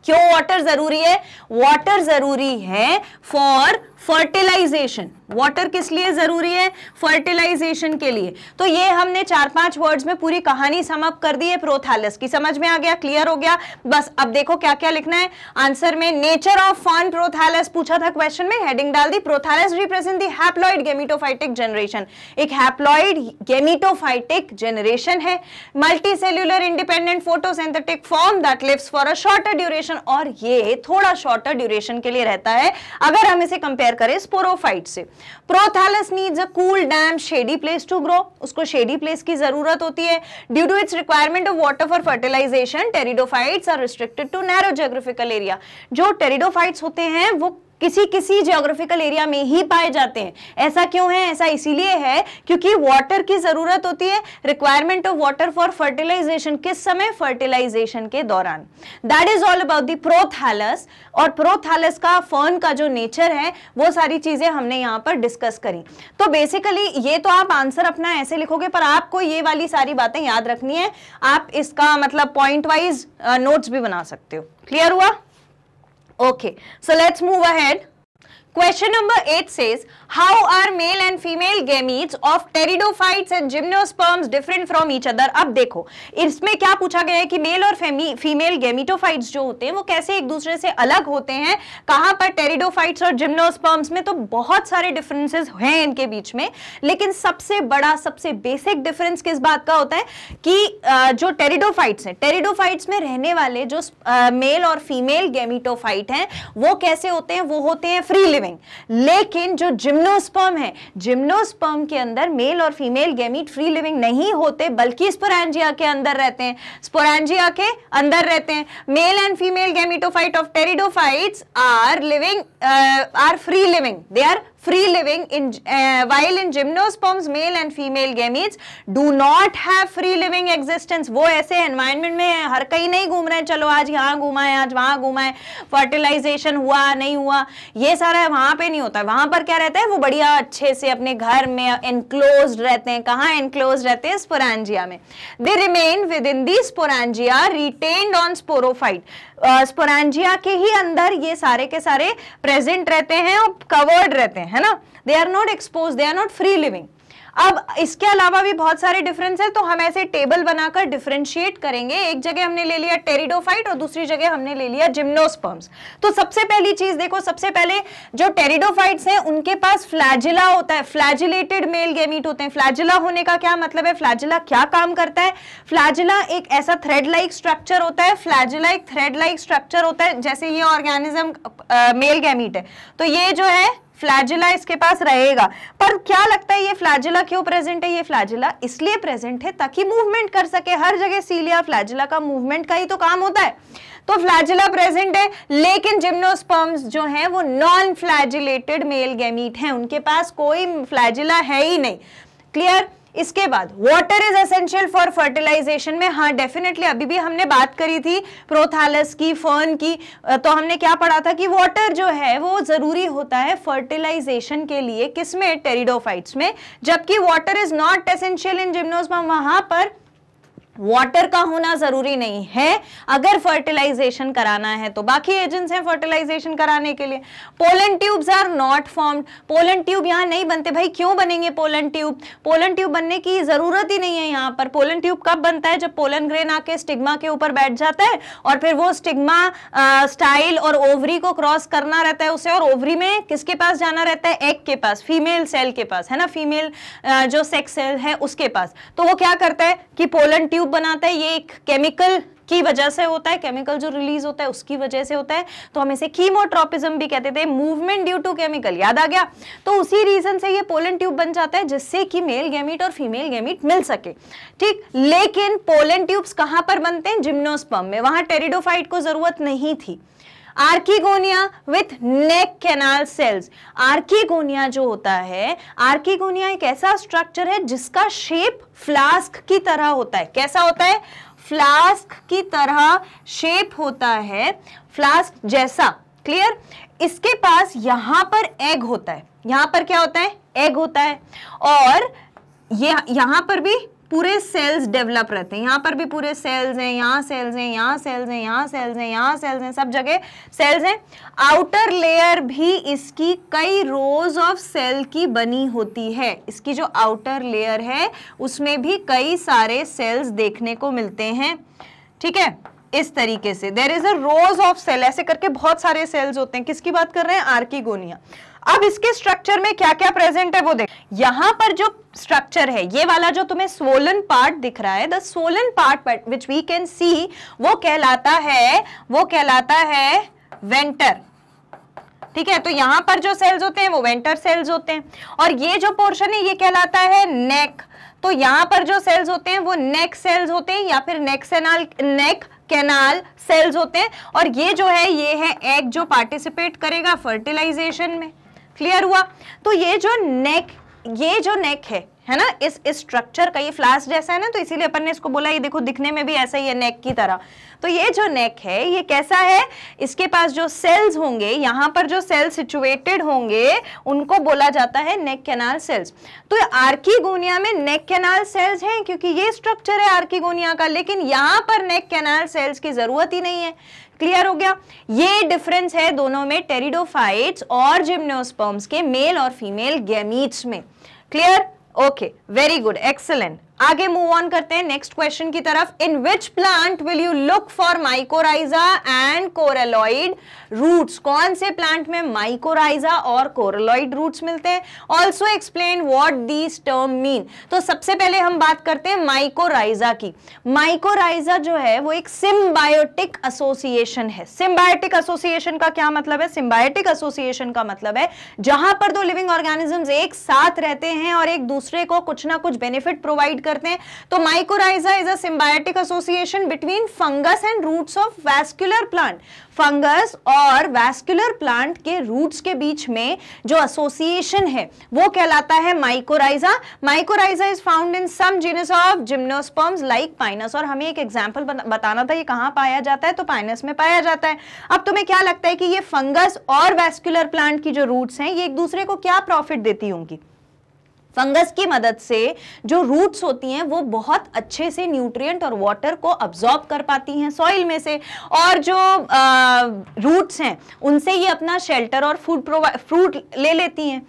क्यों वाटर जरूरी है वाटर जरूरी है फॉर फर्टिलाइजेशन वाटर किस लिए ज़रूरी है फर्टिलाइजेशन के लिए तो ये हमने चार पांच वर्ड्स में पूरी कहानी समाप्त कर दी है प्रोथालस की समझ में आ गया क्लियर हो गया बस अब देखो क्या क्या लिखना है आंसर में नेचर ऑफ फॉन प्रोथालस पूछा था क्वेश्चन में हेडिंग डाल दी prothallus represent the haploid gametophytic generation एक हैप्लॉइड गेमिटोफाइटिक जनरेशन है multicellular independent photosynthetic form that lives for a shorter duration और ये थोड़ा शॉर्टर ड्यूरेशन के लिए रहता है अगर हम इसे कंपेयर कंपेयर करें स्पोरोफाइट से prothallus needs a cool damp shady place to grow उसको शेडी प्लेस की जरूरत होती है due to its requirement of water for fertilization pteridophytes are restricted to narrow geographical area जो टेरिडोफाइट्स होते हैं वो किसी किसी जियोग्राफिकल एरिया में ही पाए जाते हैं ऐसा क्यों है ऐसा इसीलिए है क्योंकि वाटर की ज़रूरत होती है requirement of water for fertilization किस समय फर्टिलाइजेशन के दौरान that is all about the prothallus और प्रोथैलस का फर्न का जो नेचर है वो सारी चीज़ें हमने यहाँ पर डिस्कस करी तो बेसिकली ये तो आप आंसर अपना ऐसे लिखोगे पर आपको ये वाली सारी बातें याद रखनी है आप इसका मतलब पॉइंट वाइज नोट्स भी बना सकते हो क्लियर हुआ Okay, so let's move ahead. Question number 8 says, how are male and female gametes of pteridophytes and gymnosperms different from each other? अब देखो इसमें क्या पूछा गया है कि मेल और फीमेल गेमिटोफाइट्स जो होते हैं वो कैसे एक दूसरे से अलग होते हैं कहाँ पर टेरिडोफाइट्स और जिम्नोस्पर्म्स में तो बहुत सारे डिफरेंसेस हैं इनके बीच में लेकिन सबसे बड़ा सबसे बेसिक डिफरेंस किस बात का होता है कि जो टेरिडोफाइट्स हैं टेरिडोफाइट्स में रहने वाले जो मेल और फीमेल गेमिटोफाइट हैं वो कैसे होते हैं वो होते हैं फ्री लिविंग स्पर्मिंग लेकिन जो जिम्नोस्पर्म है जिम्नोस्पर्म के अंदर मेल और फीमेल गैमीट फ्री लिविंग नहीं होते बल्कि स्पोरेंजिया के अंदर रहते हैं स्पोरेंजिया के अंदर रहते हैं male and female gametophyte of pteridophytes are living are free living they are free living in uh, while in gymnosperms male and female gametes do not have free living existence wo aise environment में हर कहीं नहीं घूम रहे हैं चलो आज यहाँ aaj wahan वहाँ घूमाए fertilization hua nahi hua ye sara wahan pe nahi hota wahan par kya रहता है wo badhiya acche se apne ghar mein enclosed rehte hain kahan enclosed rehte hain sporangia mein they remain within the sporangia retained on sporophyte sporangia के ही अंदर ये सारे के सारे present रहते हैं और कवर्ड रहते हैं है ना they are not expose they are not free living अब इसके अलावा भी बहुत सारे डिफरेंस है तो हम ऐसे टेबल बनाकर डिफ्रेंशिएट करेंगे एक जगह हमने ले लिया टेरिडोफाइट और दूसरी जगह हमने ले लिया जिम्नोस्पर्म्स तो सबसे पहली चीज देखो सबसे पहले जो टेरिडोफाइट्स हैं उनके पास फ्लैजिला होता है फ्लैजिलेटेड मेल गेमिट होते हैं फ्लैजिला होने का क्या मतलब है फ्लैजिला क्या काम करता है फ्लैजिला एक ऐसा थ्रेड लाइक स्ट्रक्चर होता है फ्लैजिला एक थ्रेड लाइक स्ट्रक्चर होता है जैसे ये ऑर्गेनिज्म मेल गैमीट है तो ये जो है फ्लैजिला इसके पास रहेगा पर क्या लगता है ये फ्लैजिला क्यों प्रेजेंट है ये फ्लैजिला इसलिए प्रेजेंट है ताकि मूवमेंट कर सके हर जगह सीलिया फ्लैजिला का मूवमेंट का ही तो काम होता है तो फ्लैजिला प्रेजेंट है लेकिन जिम्नोस्पर्म्स जो हैं वो नॉन फ्लैजिलेटेड मेल गैमीट हैं उनके पास कोई फ्लैजिला है ही नहीं क्लियर इसके बाद water is essential for fertilization में हाँ डेफिनेटली अभी भी हमने बात करी थी प्रोथालस की फर्न की तो हमने क्या पढ़ा था कि वाटर जो है वो जरूरी होता है फर्टिलाइजेशन के लिए किसमें टेरिडोफाइट्स में जबकि water is not essential in gymnos वहां पर वाटर का होना जरूरी नहीं है अगर फर्टिलाइजेशन कराना है तो बाकी एजेंट्स हैं फर्टिलाइजेशन कराने के लिए pollen tubes are not formed pollen tube यहां नहीं बनते भाई क्यों बनेंगे पोलन ट्यूब पोलन ट्यूब बनने की ज़रूरत ही नहीं है यहां पर पोलन ट्यूब कब बनता है जब पोलन ग्रेन आके स्टिग्मा के ऊपर बैठ जाता है और फिर वो स्टिग्मा स्टाइल और ओवरी को क्रॉस करना रहता है उसे और ओवरी में किसके पास जाना रहता है एग के पास फीमेल सेल के पास है ना फीमेल जो सेक्स सेल है उसके पास तो वो क्या करता है कि पोलन ट्यूब ट्यूब बनाता है ये एक केमिकल की वजह से होता है केमिकल जो रिलीज होता है उसकी वजह से होता है तो हम इसे कीमोट्रोपिज्म भी कहते थे मूवमेंट ड्यू टू केमिकल याद आ गया तो उसी रीजन से ये पोलन ट्यूब बन जाता है जिससे कि मेल गैमिट और फीमेल गैमिट मिल सके ठीक लेकिन पोलन ट्यूब्स कहां पर बनते हैं जिम्नोस्पम में वहां टेरिडोफाइट को जरूरत नहीं थी archegonia with neck canal cells archegonia जो होता है आर्कीगोनिया एक ऐसा स्ट्रक्चर है जिसका शेप फ्लास्क की तरह होता है कैसा होता है फ्लास्क की तरह शेप होता है फ्लास्क जैसा क्लियर इसके पास यहां पर एग होता है यहां पर क्या होता है एग होता है और ये यह, यहाँ पर भी पूरे सेल्स डेवलप रहते हैं यहाँ पर भी पूरे सेल्स हैं यहाँ सेल्स हैं यहाँ सेल्स हैं यहाँ सेल्स हैं यहाँ सेल्स हैं सब जगह सेल्स हैं आउटर लेयर भी इसकी कई रोज ऑफ सेल की बनी होती है इसकी जो आउटर लेयर है उसमें भी कई सारे सेल्स देखने को मिलते हैं ठीक है इस तरीके से there is a rows of cell ऐसे करके बहुत सारे सेल्स होते हैं किसकी बात कर रहे हैं आर्कीगोनिया अब इसके स्ट्रक्चर में क्या क्या प्रेजेंट है वो देख यहां पर जो स्ट्रक्चर है ये वाला जो तुम्हें स्वोलन पार्ट दिख रहा है the swollen part which we can see वो कहलाता है वो कहलाता है वेंटर ठीक है तो यहां पर जो सेल्स होते हैं वो वेंटर सेल्स होते हैं और ये जो पोर्शन है ये कहलाता है नेक तो यहां पर जो सेल्स होते हैं वो नेक सेल्स होते हैं या फिर नेक सेनाल नेक कैनाल सेल्स होते हैं और ये जो है ये है एग जो पार्टिसिपेट करेगा फर्टिलाइजेशन में क्लियर हुआ तो ये जो नेक ये जो नेक है है ना इस स्ट्रक्चर का ये फ्लास जैसा है ना तो इसीलिए अपन ने इसको बोला ये देखो दिखने में भी ऐसा ही है नेक की तरह तो ये जो नेक है ये कैसा है इसके पास जो सेल्स होंगे यहाँ पर जो सेल्स सिचुएटेड होंगे उनको बोला जाता है नेक कैनाल सेल्स तो आर्कीगोनिया में नेक कैनाल सेल्स हैं क्योंकि ये स्ट्रक्चर है आर्कीगोनिया का लेकिन यहाँ पर नेक कैनाल सेल्स की ज़रूरत ही नहीं है क्लियर हो गया ये डिफरेंस है दोनों में टेरिडोफाइट्स और जिम्नोस्पर्म्स के मेल और फीमेल गैमीट्स में clear Okay, very good, excellent. आगे मूव ऑन करते हैं नेक्स्ट क्वेश्चन की तरफ in which plant will you look for mycorrhiza and coralloid roots कौन से प्लांट में माइकोराइजा और कोरेलॉइड रूट्स मिलते हैं also explain what these term mean तो सबसे पहले हम बात करते हैं माइकोराइजा की माइकोराइजा जो है वो एक सिम्बायोटिक एसोसिएशन है सिम्बायोटिक एसोसिएशन का क्या मतलब है सिम्बायोटिक एसोसिएशन का मतलब है जहां पर दो लिविंग ऑर्गेनिजम्स एक साथ रहते हैं और एक दूसरे को कुछ ना कुछ बेनिफिट प्रोवाइड करते हैं तो mycorrhiza is a symbiotic association between fungus and roots of vascular plant fungus और वैस्कुलर प्लांट के रूट्स के बीच में जो एसोसिएशन है वो कहलाता है mycorrhiza mycorrhiza is found in some genus of gymnosperms like pinus और हमें एक एग्जाम्पल बताना था ये कहाँ पाया जाता है तो पाइनस में पाया जाता है अब तुम्हें क्या लगता है कि ये फंगस और वैस्कुलर प्लांट की जो रूट्स हैं ये एक दूसरे को क्या प्रॉफिट देती होंगी फंगस की मदद से जो रूट्स होती हैं वो बहुत अच्छे से न्यूट्रिएंट और वाटर को अब्जॉर्ब कर पाती हैं सॉइल में से और जो रूट्स हैं उनसे ये अपना शेल्टर और फूड प्रोवाइड फ्रूट ले लेती हैं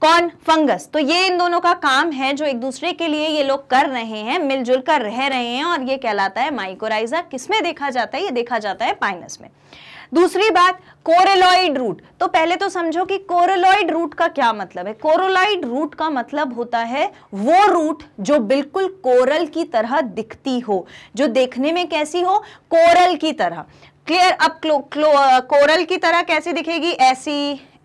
कौन फंगस तो ये इन दोनों का काम है जो एक दूसरे के लिए ये लोग कर रहे हैं मिलजुल कर रह रहे हैं और ये कहलाता है माइकोराइजा किसमें देखा जाता है ये देखा जाता है पाइनस में दूसरी बात कोरेलॉइड रूट तो पहले तो समझो कि कोरेलॉइड रूट का क्या मतलब है कोरोलॉइड रूट का मतलब होता है वो रूट जो बिल्कुल कोरल की तरह दिखती हो जो देखने में कैसी हो कोरल की तरह क्लियर अब क्लो, क्लो, कोरल की तरह कैसी दिखेगी ऐसी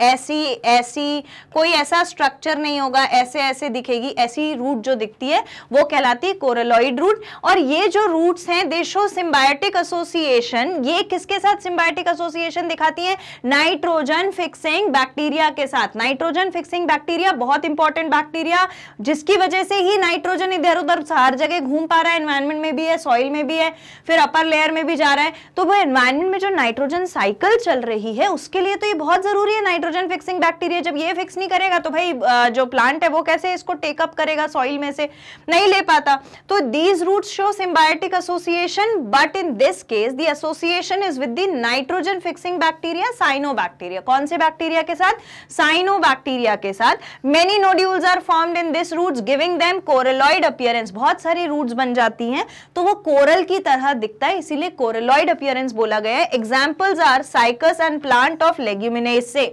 ऐसी ऐसी कोई ऐसा स्ट्रक्चर नहीं होगा ऐसे ऐसे दिखेगी ऐसी रूट जो दिखती है वो कहलाती है कोरलॉइड रूट और ये जो रूट्स हैं देशो सिम्बायोटिक एसोसिएशन ये किसके साथ सिम्बायोटिक एसोसिएशन दिखाती है नाइट्रोजन फिक्सिंग बैक्टीरिया के साथ नाइट्रोजन फिक्सिंग बैक्टीरिया बहुत इंपॉर्टेंट बैक्टीरिया जिसकी वजह से ही नाइट्रोजन इधर उधर हर जगह घूम पा रहा है एनवायरमेंट में भी है सॉइल में भी है फिर अपर लेयर में भी जा रहा है तो वो एनवायरमेंट में जो नाइट्रोजन साइकिल चल रही है उसके लिए तो ये बहुत जरूरी है नाइट्रोजन नाइट्रोजन फिक्सिंग बैक्टीरिया जब ये फिक्स नहीं करेगा तो भाई जो प्लांट है वो कैसे इसको टेकअप करेगा सॉइल में से नहीं ले पाता तो these root show symbiotic association but in this case the association is with the nitrogen fixing bacteria cyanobacteria कौन से बैक्टीरिया के साथ साइनो बैक्टीरिया के साथ many nodules are formed in this roots giving them coralloid appearance बहुत सारी roots बन जाती हैं तो वो कोरल की तरह दिखता है इसीलिए कोरलॉइड अपियरेंस बोला गया है examples are cycas and plant of leguminosae से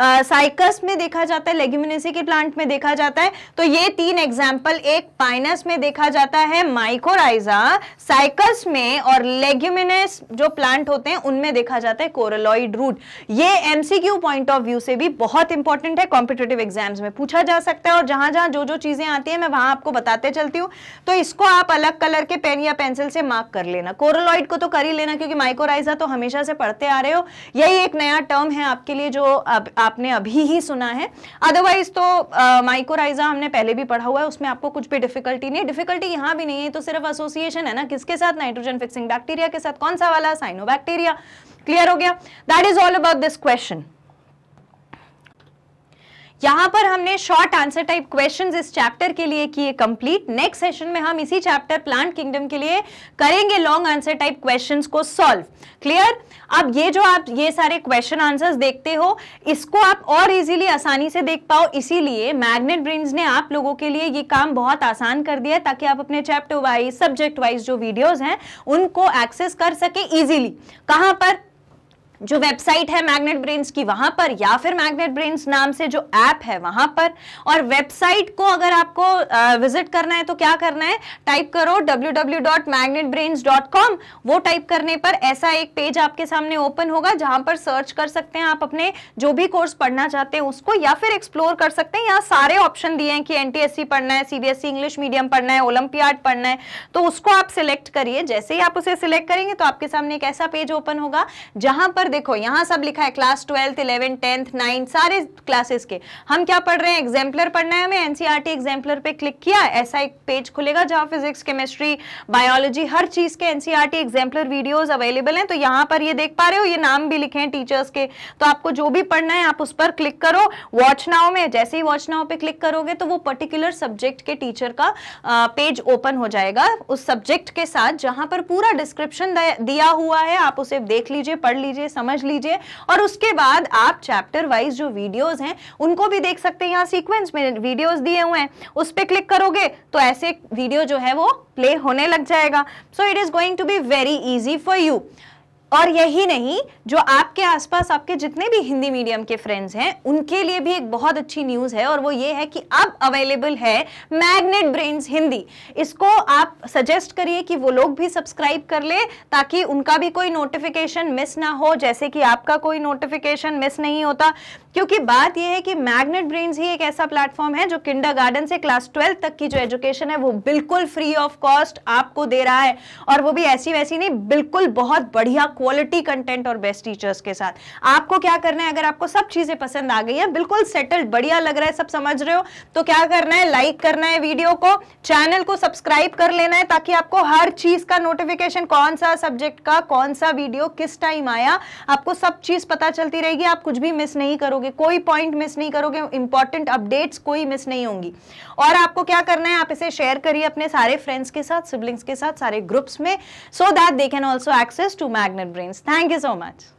साइकस में देखा जाता है लेग्यूमिनेसी के प्लांट में देखा जाता है तो ये तीन एग्जाम्पल एक पाइनस में देखा जाता है माइकोराइजा साइकस में और लेग्यूमिनेस जो प्लांट होते हैं उनमें देखा जाता है कोरलॉइड रूट ये एमसीक्यू पॉइंट ऑफ व्यू से भी बहुत इंपॉर्टेंट है कॉम्पिटेटिव एग्जाम्स में पूछा जा सकता है और जहां जहां जो जो चीजें आती है मैं वहां आपको बताते चलती हूँ तो इसको आप अलग कलर के पेन या पेंसिल से मार्क कर लेना कोरोलॉइड को तो कर ही लेना क्योंकि माइकोराइजा तो हमेशा से पढ़ते आ रहे हो यही एक नया टर्म है आपके लिए जो आप, आप आपने अभी ही सुना है अदरवाइज तो माइकोराइजा हमने पहले भी पढ़ा हुआ है उसमें आपको कुछ भी डिफिकल्टी नहीं डिफिकल्टी यहां भी नहीं है तो सिर्फ एसोसिएशन है ना किसके साथ नाइट्रोजन फिक्सिंग बैक्टीरिया के साथ कौन सा वाला बैक्टीरिया क्लियर हो गया that is all about this question यहाँ पर हमने शॉर्ट आंसर टाइप क्वेश्चंस इस चैप्टर के लिए किए कंप्लीट नेक्स्ट सेशन में हम इसी चैप्टर प्लांट किंगडम के लिए करेंगे लॉन्ग आंसर टाइप क्वेश्चंस को सॉल्व क्लियर अब ये जो आप ये सारे क्वेश्चन आंसर्स देखते हो इसको आप और इजीली आसानी से देख पाओ इसीलिए मैग्नेट ब्रेन्स ने आप लोगों के लिए ये काम बहुत आसान कर दिया ताकि आप अपने चैप्टर वाइज सब्जेक्ट वाइज जो वीडियोज हैं उनको एक्सेस कर सके ईजिली कहाँ पर जो वेबसाइट है मैग्नेट ब्रेन्स की वहां पर या फिर मैग्नेट ब्रेन्स नाम से जो ऐप है वहां पर और वेबसाइट को अगर आपको विजिट करना है तो क्या करना है टाइप करो www.magnetbrains.com वो टाइप करने पर ऐसा एक पेज आपके सामने ओपन होगा जहां पर सर्च कर सकते हैं आप अपने जो भी कोर्स पढ़ना चाहते हैं उसको या फिर एक्सप्लोर कर सकते हैं यहाँ सारे ऑप्शन दिए हैं कि एन पढ़ना है सीबीएसई इंग्लिश मीडियम पढ़ना है ओलंपियाड पढ़ना है तो उसको आप सिलेक्ट करिए जैसे ही आप उसे सिलेक्ट करेंगे तो आपके सामने एक ऐसा पेज ओपन होगा जहां पर पर देखो यहां सब लिखा है class twelfth eleven tenth nine सारे क्लासेस के हम क्या पढ़ रहे हैं एग्जाम्पलर पढ़ना है हमें एनसीआरटी एग्जाम्पलर e पे क्लिक किया ऐसा एक पेज खुलेगा जहां फिजिक्स केमिस्ट्री बायोलॉजी हर चीज के एनसीआरटी एग्जाम्पलर वीडियोज अवेलेबल है तो यहां पर ये देख पा रहे हो ये नाम भी लिखे हैं टीचर्स के तो आपको जो भी पढ़ना है आप उस पर क्लिक करो वॉच नाव में जैसे ही वॉच नाव पे क्लिक करोगे तो वो पर्टिकुलर सब्जेक्ट के टीचर का पेज ओपन हो जाएगा उस सब्जेक्ट के साथ जहां पर पूरा डिस्क्रिप्शन दिया हुआ है आप उसे देख लीजिए पढ़ लीजिए समझ लीजिए और उसके बाद आप चैप्टर वाइज जो वीडियोज़ हैं उनको भी देख सकते हैं यहाँ सीक्वेंस में वीडियोज़ दिए हुए हैं उस पर क्लिक करोगे तो ऐसे वीडियो जो है वो प्ले होने लग जाएगा so it is going to be very easy for you और यही नहीं जो आपके आसपास आपके जितने भी हिंदी मीडियम के फ्रेंड्स हैं उनके लिए भी एक बहुत अच्छी न्यूज़ है और वो ये है कि अब अवेलेबल है मैग्नेट ब्रेन्स हिंदी इसको आप सजेस्ट करिए कि वो लोग भी सब्सक्राइब कर ले ताकि उनका भी कोई नोटिफिकेशन मिस ना हो जैसे कि आपका कोई नोटिफिकेशन मिस नहीं होता क्योंकि बात यह है कि मैग्नेट ब्रेन्स ही एक ऐसा प्लेटफॉर्म है जो किंडर से क्लास ट्वेल्थ तक की जो एजुकेशन है वो बिल्कुल फ्री ऑफ कॉस्ट आपको दे रहा है और वो भी ऐसी वैसी नहीं बिल्कुल बहुत बढ़िया क्वालिटी कंटेंट और बेस्ट टीचर्स के साथ आपको क्या करना है अगर आपको सब चीजें पसंद आ गई है बिल्कुल सेटल्ड बढ़िया लग रहा है सब समझ रहे हो तो क्या करना है लाइक करना है वीडियो को चैनल को सब्सक्राइब कर लेना है ताकि आपको हर चीज का नोटिफिकेशन कौन सा सब्जेक्ट का कौन सा वीडियो किस टाइम आया आपको सब चीज पता चलती रहेगी आप कुछ भी मिस नहीं करोगे करोगे कोई पॉइंट मिस नहीं करोगे इंपॉर्टेंट अपडेट्स कोई मिस नहीं होंगी और आपको क्या करना है आप इसे शेयर करिए अपने सारे फ्रेंड्स के साथ सिबलिंग्स के साथ सारे ग्रुप्स में so that they can also access to Magnet Brains thank you so much